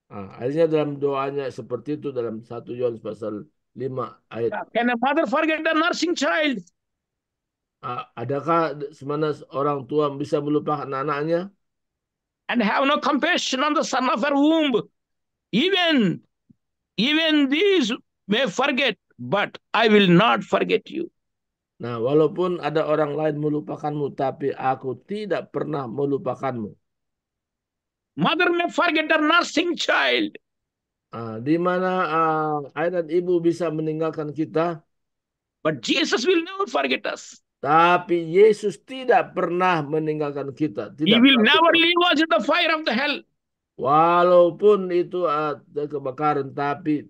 A: Ah, akhirnya dalam doanya seperti itu dalam 1 Yohanes pasal 5 ayat. Ya, can a father forget the nursing child? Ah, adakah semana orang tua bisa melupakan anak-anaknya? And have no compassion on the son of her womb. Even even these may forget, but I will not forget you. Nah, walaupun ada orang lain melupakanmu, tapi aku tidak pernah melupakanmu. Mother may forget her nursing child. Uh, di mana uh, ayah dan ibu bisa meninggalkan kita. But Jesus will never forget us. Tapi Yesus tidak pernah meninggalkan kita. Tidak He will never leave us in the fire of the hell. Walaupun itu ah, ada kebakaran, tapi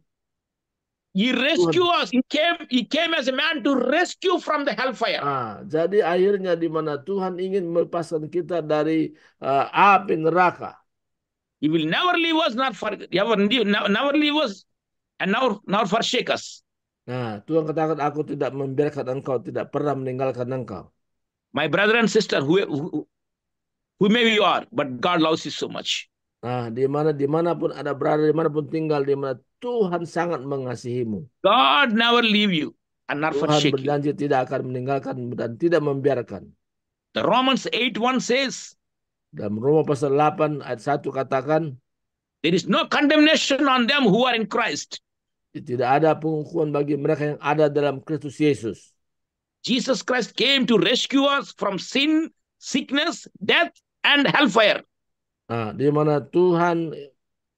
A: He rescue us. He came, he came as a man to rescue from the hellfire. Ah, jadi akhirnya di mana Tuhan ingin melepaskan kita dari uh, api neraka. He will never leave us, not for, never, never leave us, and never, never forsake us. Nah, Tuhan katakan aku tidak membiarkan engkau, tidak pernah meninggalkan engkau. My brother and sister, who, who, who maybe you are, but God loves you so much. Nah, di mana dimanapun ada berada, dimanapun tinggal, di mana Tuhan sangat mengasihimu. God never leave you and not Tuhan berjanji tidak akan meninggalkan dan tidak membiarkan. The Romans 8:1 says. Dalam Roma pasal 8 ayat 1 katakan, there is no condemnation on them who are in Christ. Tidak ada penghukuman bagi mereka yang ada dalam Kristus Yesus. Jesus Christ came to rescue us from sin, sickness, death, and hellfire. Nah, di mana Tuhan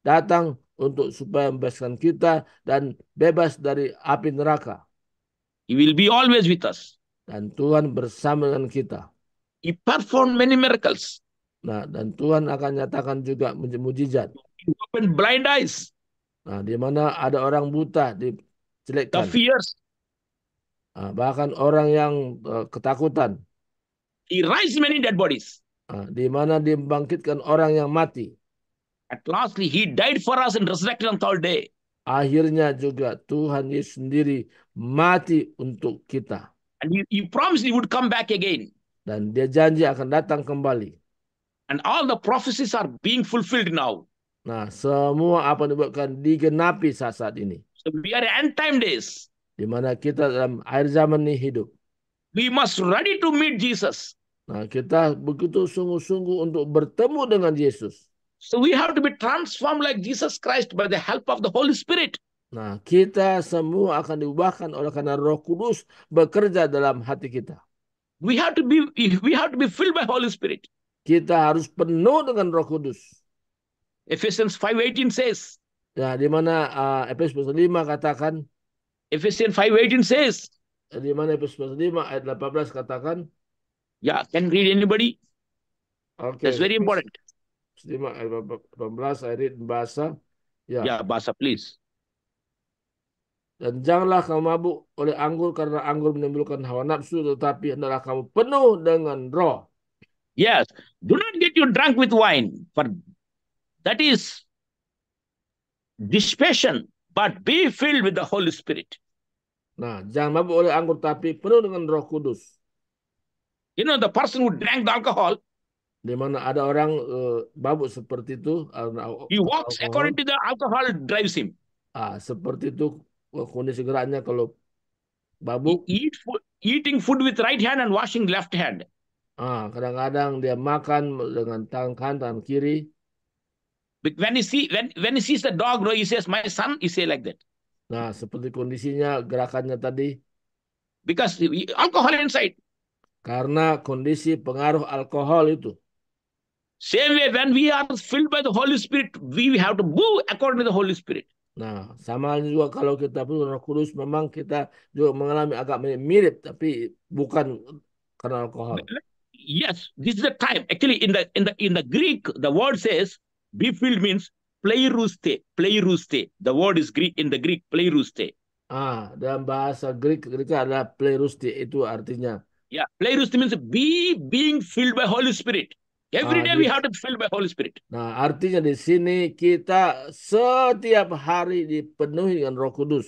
A: datang untuk supaya membebaskan kita dan bebas dari api neraka. He will be always with us. Dan Tuhan bersama dengan kita. He performed many miracles. Nah, dan Tuhan akan nyatakan juga mujizat. He opened blind eyes. Nah, di mana ada orang buta dijelekkan. The fears. Nah, bahkan orang yang uh, ketakutan. He raised many dead bodies. Nah, di mana dibangkitkan orang yang mati. At lastly, he died for us and resurrected on third day. Akhirnya juga Tuhan Yesus sendiri mati untuk kita. And he, he promised he would come back again. Dan dia janji akan datang kembali. And all the prophecies are being fulfilled now. Nah, semua apa dibuatkan digenapi saat-saat ini. So we are end time days. Di mana kita dalam akhir zaman ini hidup. We must ready to meet Jesus. Nah, kita begitu sungguh-sungguh untuk bertemu dengan Yesus. So we have to be transformed like Jesus Christ by the help of the Holy Spirit. Nah, kita semua akan diubahkan oleh karena Roh Kudus bekerja dalam hati kita. We have to be we have to be filled by Holy Spirit. Kita harus penuh dengan Roh Kudus. Ephesians 5:18 says. Nah, di mana uh, Efesus 5 katakan Ephesians 5:18 says. Di mana Efesus 5 ayat 18 katakan? Ya, yeah, can read anybody? Okay. That's very important. 18 eh, ayat bahasa ya. ya bahasa please dan janganlah kamu mabuk oleh anggur karena anggur menimbulkan hawa nafsu tetapi hendaklah kamu penuh dengan roh yes do not get you drunk with wine for that is dispassion but be filled with the holy spirit nah jangan mabuk oleh anggur tapi penuh dengan roh kudus you know the person who drank the alcohol di mana ada orang uh, eh, babu seperti itu. He walks according to the alcohol drives him. Ah, seperti itu eh, kondisi geraknya kalau babu eat food, eating food with right hand and washing left hand. Ah, kadang-kadang dia makan dengan tangan kanan, tangan kiri. But when he see when when he sees the dog, bro, he says, "My son," he say like that. Nah, seperti kondisinya gerakannya tadi. Because alcohol inside. Karena kondisi pengaruh alkohol itu. Same way, when we are filled by the Holy Spirit, we have to move according to the Holy Spirit. Nah, sama juga kalau kita pun Roh Kudus memang kita juga mengalami agak mirip tapi bukan karena alkohol. Yes, this is the time. Actually, in the in the in the Greek, the word says be filled means play pleiruste. The word is Greek in the Greek pleiruste. Ah, dalam bahasa Greek Greek adalah pleiruste itu artinya. Yeah, pleiruste means be being filled by Holy Spirit. Every day we have to be filled by Holy Spirit. Nah, artinya di sini kita setiap hari dipenuhi dengan Roh Kudus.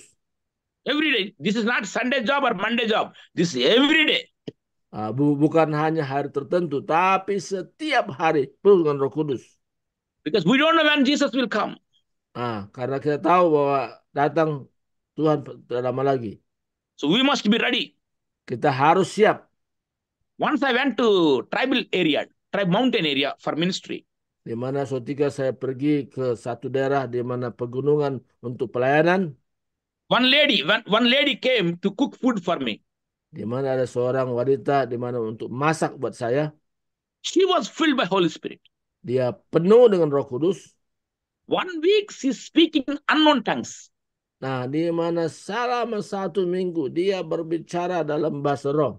A: Every day. This is not Sunday job or Monday job. This is every day. Nah, bu bukan hanya hari tertentu, tapi setiap hari penuh dengan Roh Kudus. Because we don't know when Jesus will come. Nah, karena kita tahu bahwa datang Tuhan tidak lama lagi. So we must be ready. Kita harus siap. Once I went to tribal area tribe mountain area for ministry. Di mana suatu ketika saya pergi ke satu daerah di mana pegunungan untuk pelayanan. One lady, one, one lady came to cook food for me. Di mana ada seorang wanita di mana untuk masak buat saya. She was filled by Holy Spirit. Dia penuh dengan Roh Kudus. One week she speaking unknown tongues. Nah, di mana selama satu minggu dia berbicara dalam bahasa roh.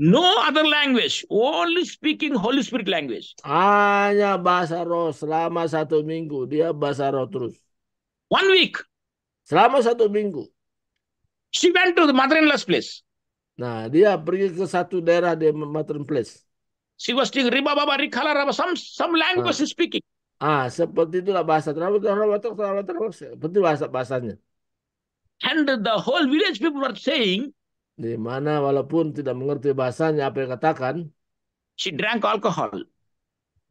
A: No other language, only speaking Holy Spirit language. Hanya bahasa roh selama satu minggu. Dia bahasa roh terus. One week. Selama satu minggu. She went to the mother-in-law's place. Nah, dia pergi ke satu daerah di mother place. She was speaking riba baba rikala raba some some language ah. speaking. Ah, seperti itulah bahasa terlalu terlalu terlalu terlalu seperti bahasa bahasanya. And the whole village people were saying, di mana walaupun tidak mengerti bahasanya apa yang katakan she drank alcohol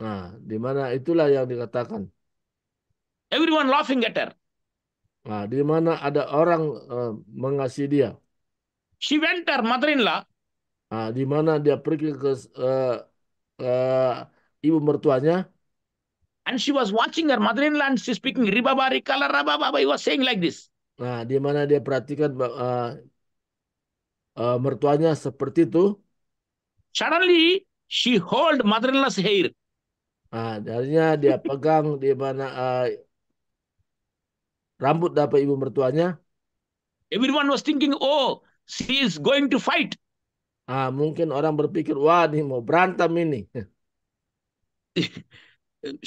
A: nah di mana itulah yang dikatakan everyone laughing at her nah di mana ada orang uh, mengasihi dia she went her mother-in-law nah di mana dia pergi ke uh, uh, ibu mertuanya and she was watching her mother-in-law and she speaking ribabari kala rababa he was saying like this nah di mana dia perhatikan uh, Eh, mertuanya seperti itu. Suddenly she hold mother-in-law's hair. Ah, darinya dia pegang di mana uh, rambut dapat ibu mertuanya. Everyone was thinking, oh, she is going to fight. Ah, mungkin orang berpikir, wah, ini mau berantem ini.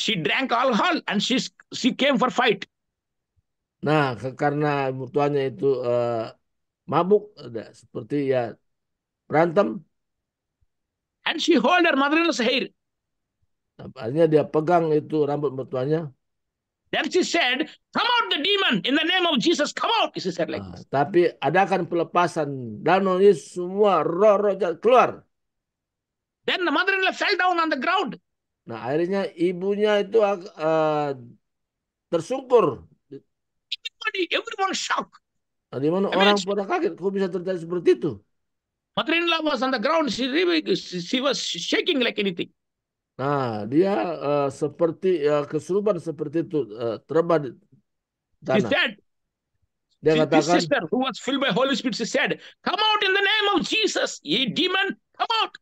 A: she drank alcohol and she she came for fight. Nah, karena mertuanya itu uh, mabuk seperti ya berantem and she hold her mother-in-law's hair artinya dia pegang itu rambut mertuanya. Then she said, come out the demon in the name of Jesus, come out. She said like ah, this. Ah, tapi adakan pelepasan. dan ini semua roh-roh keluar. Then the mother-in-law fell down on the ground. Nah akhirnya ibunya itu uh, tersungkur. Everybody, everyone shocked. Nah, di mana I orang pada kaget, kok bisa terjadi seperti itu? lah was on the ground, she, she was shaking like anything. Nah, dia uh, seperti uh, eh, kesurupan seperti itu, uh, eh, terbang di tanah. She said, dia she, katakan, this sister who was filled by Holy Spirit, she said, come out in the name of Jesus, ye demon, come out.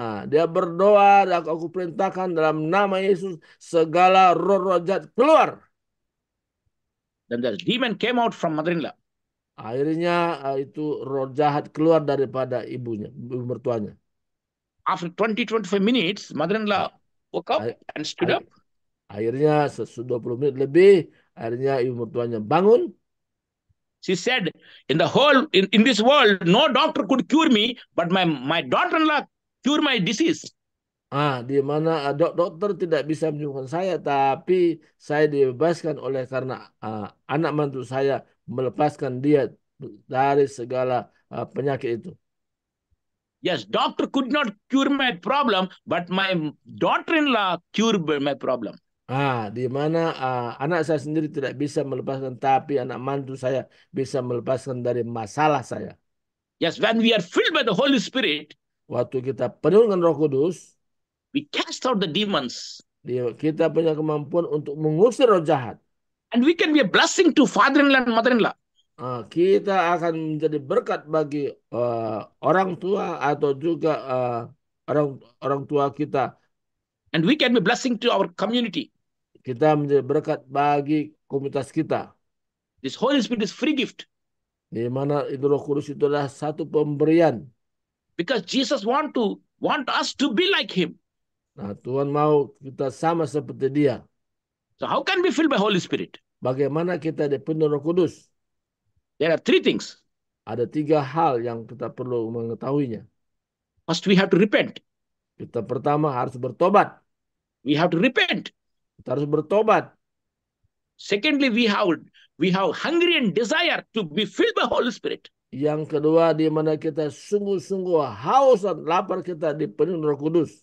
A: Nah, dia berdoa, dan aku perintahkan dalam nama Yesus, segala roh-roh jahat keluar. Dan the demon came out from mother Akhirnya eh, itu roh jahat keluar daripada ibunya, ibu mertuanya. After 20-25 minutes, mother-in-law woke up and stood up. Akhirnya sesudah 20 menit lebih, akhirnya ibu mertuanya bangun. She said, in the whole, in, in this world, no doctor could cure me, but my, my daughter-in-law cure my disease. Ah, di mana ah, dok dokter tidak bisa menyembuhkan saya, tapi saya dibebaskan oleh karena uh, anak mantu saya melepaskan dia dari segala uh, penyakit itu. Yes, doctor could not cure my problem, but my daughter-in-law cured my problem. Ah, di mana uh, anak saya sendiri tidak bisa melepaskan, tapi anak mantu saya bisa melepaskan dari masalah saya. Yes, when we are filled by the Holy Spirit, waktu kita penuh dengan Roh Kudus, we cast out the demons. Kita punya kemampuan untuk mengusir roh jahat and we can be a blessing to father-in-law and mother-in-law. Ah, kita akan menjadi berkat bagi uh, orang tua atau juga uh, orang orang tua kita. And we can be blessing to our community. Kita menjadi berkat bagi komunitas kita. This Holy Spirit is free gift. Di mana itu Roh Kudus itu adalah satu pemberian. Because Jesus want to want us to be like him. Nah, Tuhan mau kita sama seperti dia. So how can be filled by Holy Spirit? Bagaimana kita dipenuhi Roh Kudus? There are three things. Ada tiga hal yang kita perlu mengetahuinya. First we have to repent. Kita pertama harus bertobat. We have to repent. Kita harus bertobat. Secondly we have we have hungry and desire to be filled by Holy Spirit. Yang kedua di mana kita sungguh-sungguh haus dan lapar kita dipenuhi Roh Kudus.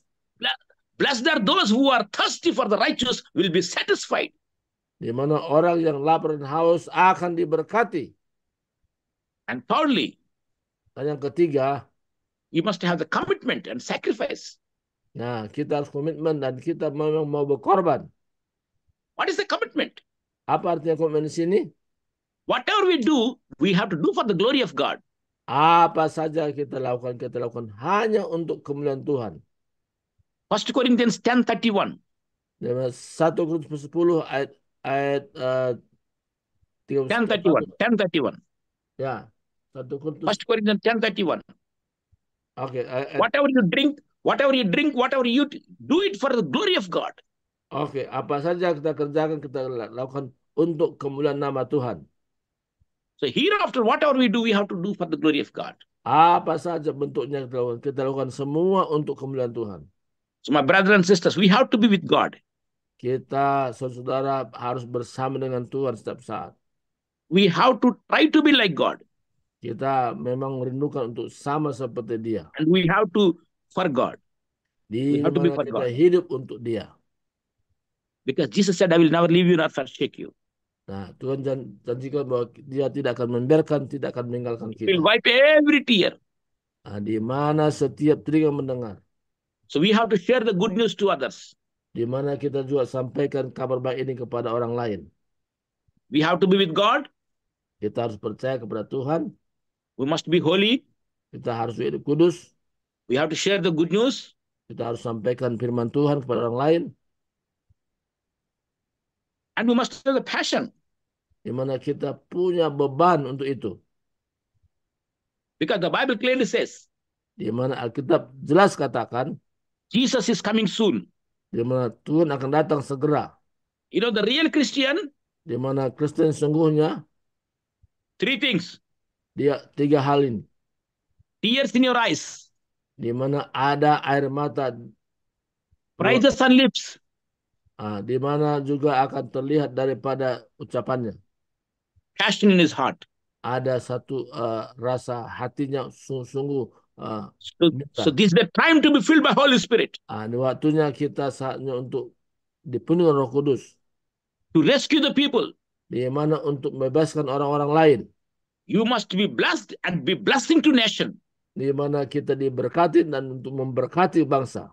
A: Blessed are those who are thirsty for the righteous will be satisfied. Di mana orang yang lapar dan haus akan diberkati. And thirdly, dan yang ketiga, you must have the commitment and sacrifice. Nah, kita harus komitmen dan kita memang mau berkorban. What is the commitment? Apa artinya komitmen di sini? Whatever we do, we have to do for the glory of God. Apa saja kita lakukan, kita lakukan hanya untuk kemuliaan Tuhan. First Corinthians 10:31. 1 ya, Korintus 10 ayat ayat uh, 10:31. 10:31. Ya. 1 Korintus. First Corinthians 10:31. Okay. Eh, eh. Whatever you drink, whatever you drink, whatever you do it for the glory of God. Oke, okay. apa saja kita kerjakan kita lakukan untuk kemuliaan nama Tuhan. So hereafter whatever we do we have to do for the glory of God. Apa saja bentuknya kita lakukan, kita lakukan semua untuk kemuliaan Tuhan. So my brother and sisters, we have to be with God. Kita saudara harus bersama dengan Tuhan setiap saat. We have to try to be like God. Kita memang merindukan untuk sama seperti Dia. And we have to for God. Di we have to be for kita God. hidup untuk Dia. Because Jesus said, I will never leave you nor forsake you. Nah, Tuhan janjikan bahwa Dia tidak akan membiarkan, tidak akan meninggalkan kita. He will wipe every tear. Nah, di mana setiap telinga mendengar. So we have to share the good news to others. Di mana kita juga sampaikan kabar baik ini kepada orang lain. We have to be with God. Kita harus percaya kepada Tuhan. We must be holy. Kita harus hidup kudus. We have to share the good news. Kita harus sampaikan firman Tuhan kepada orang lain. And we must have the passion. Di mana kita punya beban untuk itu. Because the Bible clearly says. Di mana Alkitab jelas katakan. Jesus is coming soon. Di mana Tuhan akan datang segera. You know the real Christian? Di mana Kristen sungguhnya? Three things. Dia tiga hal ini. Tears in your eyes. Di mana ada air mata. Praise the sun lips. Ah, di mana juga akan terlihat daripada ucapannya. Passion in his heart. Ada satu uh, rasa hatinya sungguh-sungguh Ah, so, so this is the time to be filled by Holy Spirit. Ah, ini waktunya kita saatnya untuk dipenuhi Roh Kudus. To rescue the people. Di mana untuk membebaskan orang-orang lain. You must be blessed and be blessing to nation. Di mana kita diberkati dan untuk memberkati bangsa.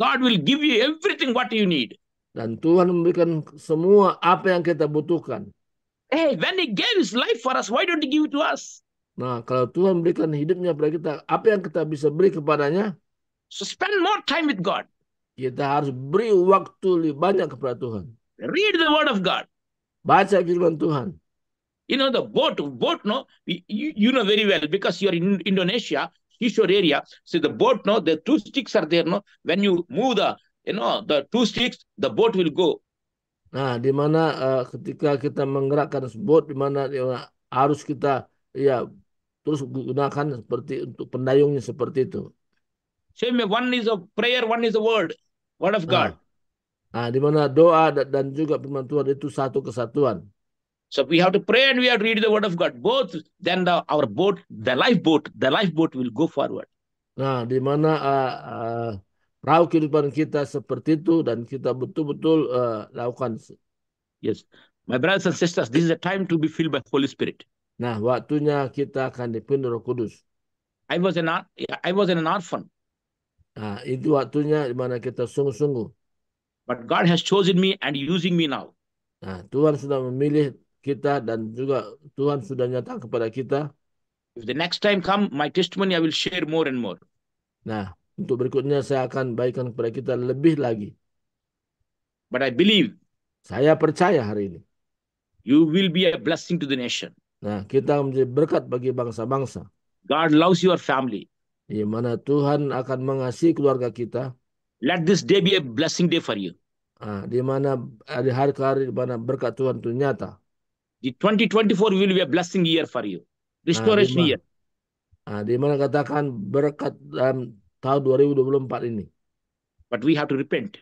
A: God will give you everything what you need. Dan Tuhan memberikan semua apa yang kita butuhkan. Hey, when He gave His life for us, why don't He give it to us? Nah, kalau Tuhan berikan hidupnya kepada kita, apa yang kita bisa beri kepadanya? So spend more time with God. Kita harus beri waktu lebih banyak kepada Tuhan. Read the word of God. Baca firman Tuhan. You know the boat, boat no, you, you know very well because you're in Indonesia, seashore area. See the boat no, the two sticks are there no. When you move the, you know, the two sticks, the boat will go. Nah, di mana uh, ketika kita menggerakkan boat, di mana harus kita ya terus gunakan seperti untuk pendayungnya seperti itu. Same so, one is a prayer, one is a word, word of God. Nah, nah di mana doa dan juga firman Tuhan itu satu kesatuan. So we have to pray and we have to read the word of God. Both, then the, our boat, the lifeboat, the lifeboat will go forward. Nah, di mana uh, uh, perahu kehidupan kita seperti itu dan kita betul-betul uh, lakukan. Yes, my brothers and sisters, this is a time to be filled by Holy Spirit. Nah, waktunya kita akan dipindah Roh Kudus. I was an I was an orphan. Nah, itu waktunya di mana kita sungguh-sungguh. But God has chosen me and using me now. Nah, Tuhan sudah memilih kita dan juga Tuhan sudah nyata kepada kita. If the next time come, my testimony I will share more and more. Nah, untuk berikutnya saya akan baikkan kepada kita lebih lagi. But I believe. Saya percaya hari ini. You will be a blessing to the nation. Nah, kita menjadi berkat bagi bangsa-bangsa. God loves your family. Di mana Tuhan akan mengasihi keluarga kita. Let this day be a blessing day for you. Nah, di mana hari hari hari di mana berkat Tuhan itu nyata. The 2024 will be a blessing year for you. Ah, Restoration nah, year. Nah, di mana katakan berkat dalam tahun 2024 ini. But we have to repent.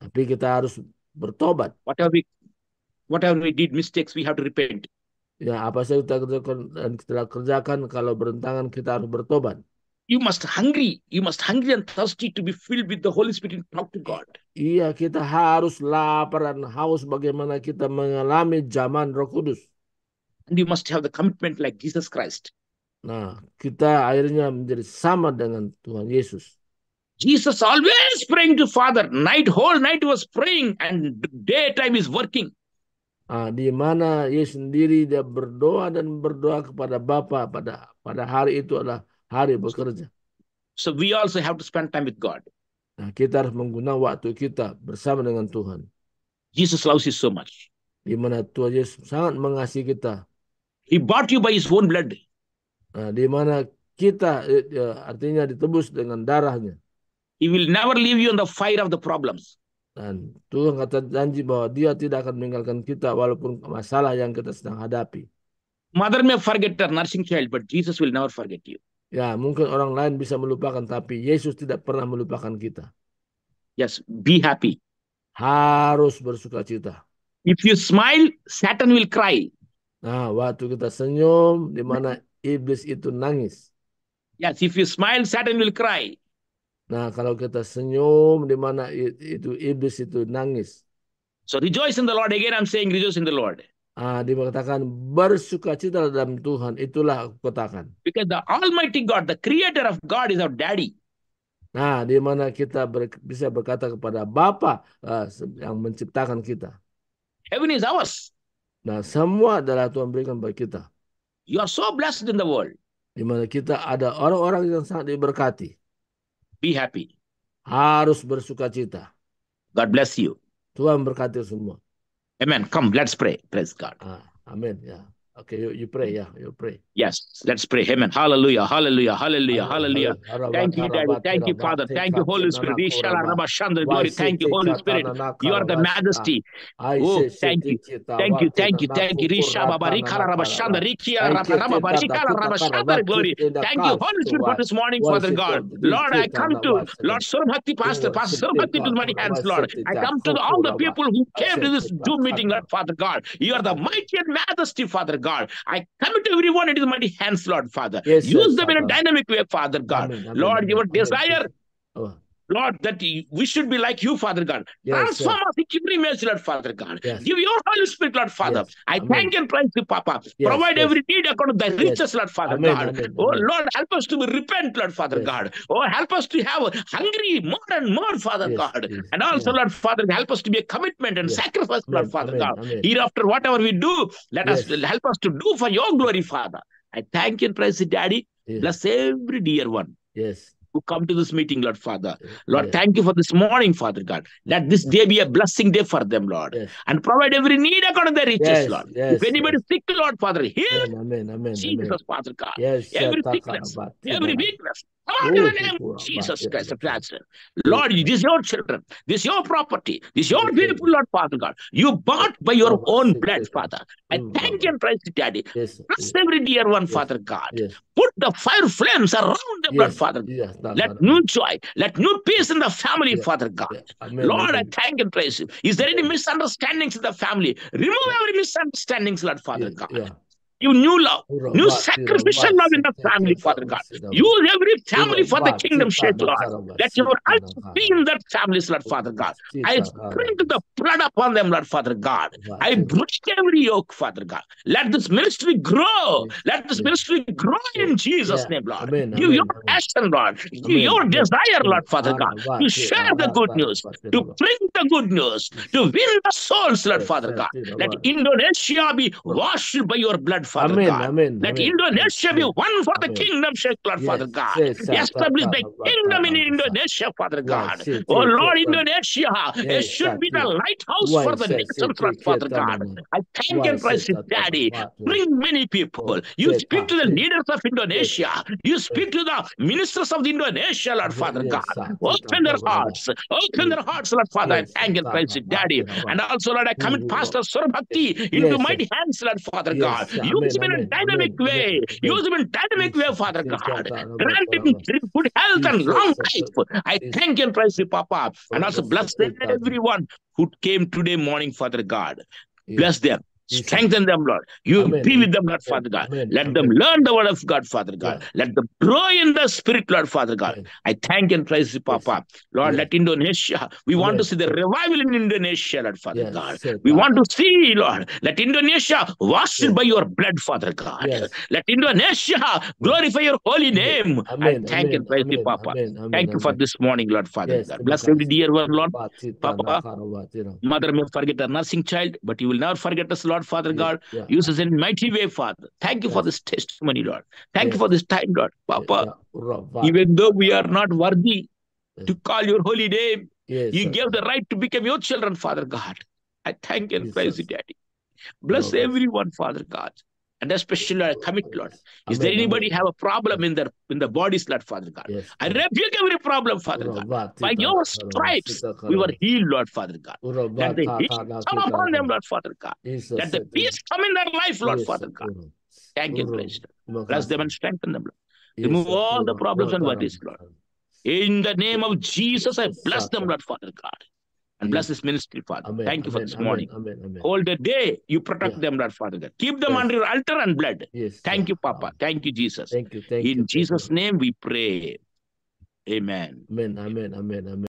A: Tapi kita harus bertobat. Whatever we whatever we did mistakes, we have to repent. Ya, apa saja kita kerjakan dan kita kerjakan kalau berentangan kita harus bertobat. You must hungry, you must hungry and thirsty to be filled with the Holy Spirit and talk to God. Iya, kita harus lapar dan haus bagaimana kita mengalami zaman Roh Kudus. And you must have the commitment like Jesus Christ. Nah, kita akhirnya menjadi sama dengan Tuhan Yesus. Jesus always praying to Father. Night, whole night was praying and daytime is working uh, di mana Yesus sendiri dia berdoa dan berdoa kepada Bapa pada pada hari itu adalah hari bekerja. So we also have to spend time with God. Nah, kita harus menggunakan waktu kita bersama dengan Tuhan. Jesus loves you so much. Di mana Tuhan Yesus sangat mengasihi kita. He bought you by his own blood. Nah, di mana kita eh, eh, artinya ditebus dengan darahnya. He will never leave you in the fire of the problems dan Tuhan kata janji bahwa dia tidak akan meninggalkan kita walaupun masalah yang kita sedang hadapi. Mother may forget her nursing child, but Jesus will never forget you. Ya, mungkin orang lain bisa melupakan, tapi Yesus tidak pernah melupakan kita. Yes, be happy. Harus bersuka cita. If you smile, Satan will cry. Nah, waktu kita senyum, di mana iblis itu nangis. Yes, if you smile, Satan will cry. Nah, kalau kita senyum di mana itu iblis itu nangis. So rejoice in the Lord again I'm saying rejoice in the Lord. Ah, dia mengatakan bersukacita dalam Tuhan itulah aku katakan. Because the Almighty God, the Creator of God is our Daddy. Nah, di mana kita ber, bisa berkata kepada Bapa uh, yang menciptakan kita. Heaven is ours. Nah, semua adalah Tuhan berikan bagi kita. You are so blessed in the world. Di mana kita ada orang-orang yang sangat diberkati. Be happy. Harus bersuka cita. God bless you. Tuhan berkati semua. Amen. Come, let's pray. Praise God. Ah, amin. Ya. Okay, you, you pray, yeah, you pray. Yes, let's pray. Amen. Hallelujah, hallelujah, hallelujah, hallelujah. Thank you, David. Thank you, Father. Thank you, Holy Spirit. Glory. Thank you, Holy Spirit. You are the majesty. Oh, thank you. Thank you, thank you, thank you. Glory. Thank you, Holy Spirit, for this morning, Father God. Lord, I come to Lord Surabhakti Pastor, Pastor Surabhakti to many hands, Lord. I come to all the people who came to this Zoom meeting, Lord, Father God. You are the mighty and majesty, Father God. God. I commit to everyone into the mighty hands, Lord Father. Yes, Use them Father. in a dynamic way, Father God. Amen, Lord, amen, your amen. desire. Lord, that we should be like you, Father God. Yes, Transform us every measure, Lord Father God. Yes. Give your Holy Spirit, Lord Father. I Amen. thank and praise you, Papa. Provide every need according to the riches, Lord Father Amen. God. Amen. Oh, Lord, help us to repent, Lord Father God. Oh, help us to have hungry more and more, Father God. And also, Lord Father, help us to be a commitment and sacrifice, Lord Father God. Hereafter, whatever we do, let us help us to do for your glory, Father. I thank and praise you, Daddy. Bless every dear one. Yes come to this meeting, Lord Father. Lord, yes. thank you for this morning, Father God. Let this day be a blessing day for them, Lord. Yes. And provide every need according to their riches, Lord. If anybody sick, Lord Father, heal. Amen, amen, Jesus, amen. Father God. Yes, every sickness, every weakness, Oh, Lord, the name Jesus Christ of Nazareth. Lord, this is your children. This is your property. This is your beautiful Lord, Father God. You bought by your oh, own blood, Father. I mm, thank you and praise you, Daddy. Yes. Bless every dear one, Father God. Put the fire flames around the blood, Father. Let new joy, let new peace in the family, Father God. Lord, I thank and praise you. Is there any misunderstandings in the family? Remove every misunderstandings, Lord, Father God. You new love, new sacrificial love in the family, Father God. Use every family for the kingdom sake, Lord. Let your eyes be in that family, Lord, Father God. I sprinkle the blood upon them, Lord, Father God. I break every yoke, Father God. Let this ministry grow. Let this ministry grow in Jesus' name, Lord. Give your passion, Lord. Give your desire, Lord, Father God, to share the good news, to bring the good news, to win the souls, Lord, Father God. Let Indonesia be washed by your blood, Father Amen. God. Amen. That Amen. Indonesia Amen. be one for the kingdom, shake, Lord, yes. Father God. Yes, Establish the kingdom in Indonesia, Father God. Oh Lord, Indonesia, it should be the lighthouse for the nations, Lord, Father God. I thank and praise Daddy. Bring many people. You speak to the leaders of Indonesia. You speak to the ministers of Indonesia, Lord, Father God. Open their hearts. Open their hearts, Lord, Father. I thank and praise Daddy. And also, Lord, I commit Pastor Surabhakti into mighty hands, Lord, Father God. You use him in a dynamic way. Use him in dynamic way, Father God. Grant him good health and long life. I thank and praise you, Papa. And also bless everyone who came today morning, Father God. Bless them. Strengthen them, Lord. You Amen. be with them, Lord Amen. Father God. Amen. Let them learn the word of God, Father God. Yeah. Let them grow in the spirit, Lord Father God. I thank and praise you, Papa. Lord, let Indonesia, we want to see the revival in Indonesia, Lord Father yes. God. Yes. We want to see, Lord, let Indonesia washed yes. by your blood, Father God. Let Indonesia glorify your holy name. I thank and praise you, Papa. Thank you for this morning, Lord Father God. Bless every dear one, Lord. Papa, mother may forget a nursing child, but you will never forget us, Lord. Lord, Father God. Yeah. Use us in mighty way, Father. Thank you for this testimony, Lord. Thank you for this time, Lord. Papa, yeah. even though we are not worthy to call your holy name, you sir. gave the right to become your children, Father God. I thank and praise you, Daddy. Bless everyone, Father God. And especially I commit, Lord. Is Amen. there anybody have a problem in their in the bodies, Lord Father God? Yes. I rebuke every problem, Father God. By your stripes, we were healed, Lord Father God. That the healing come upon them, Lord Father God. That the peace come in their life, Lord Father God. Thank you, Christ. Bless them and strengthen them, Lord. Remove all the problems and worries, Lord. In the name of Jesus, I bless them, Lord Father God and bless this ministry, Father. Amen. Thank you for Amen. this morning. Amen. All the day you protect yeah. them, Lord Father God. Keep them yes. under your altar and blood. Yes. Thank you, Papa. Thank you, Jesus. Thank you. Thank In you, Jesus' name we pray. Amen. Amen. Amen. Amen. Amen.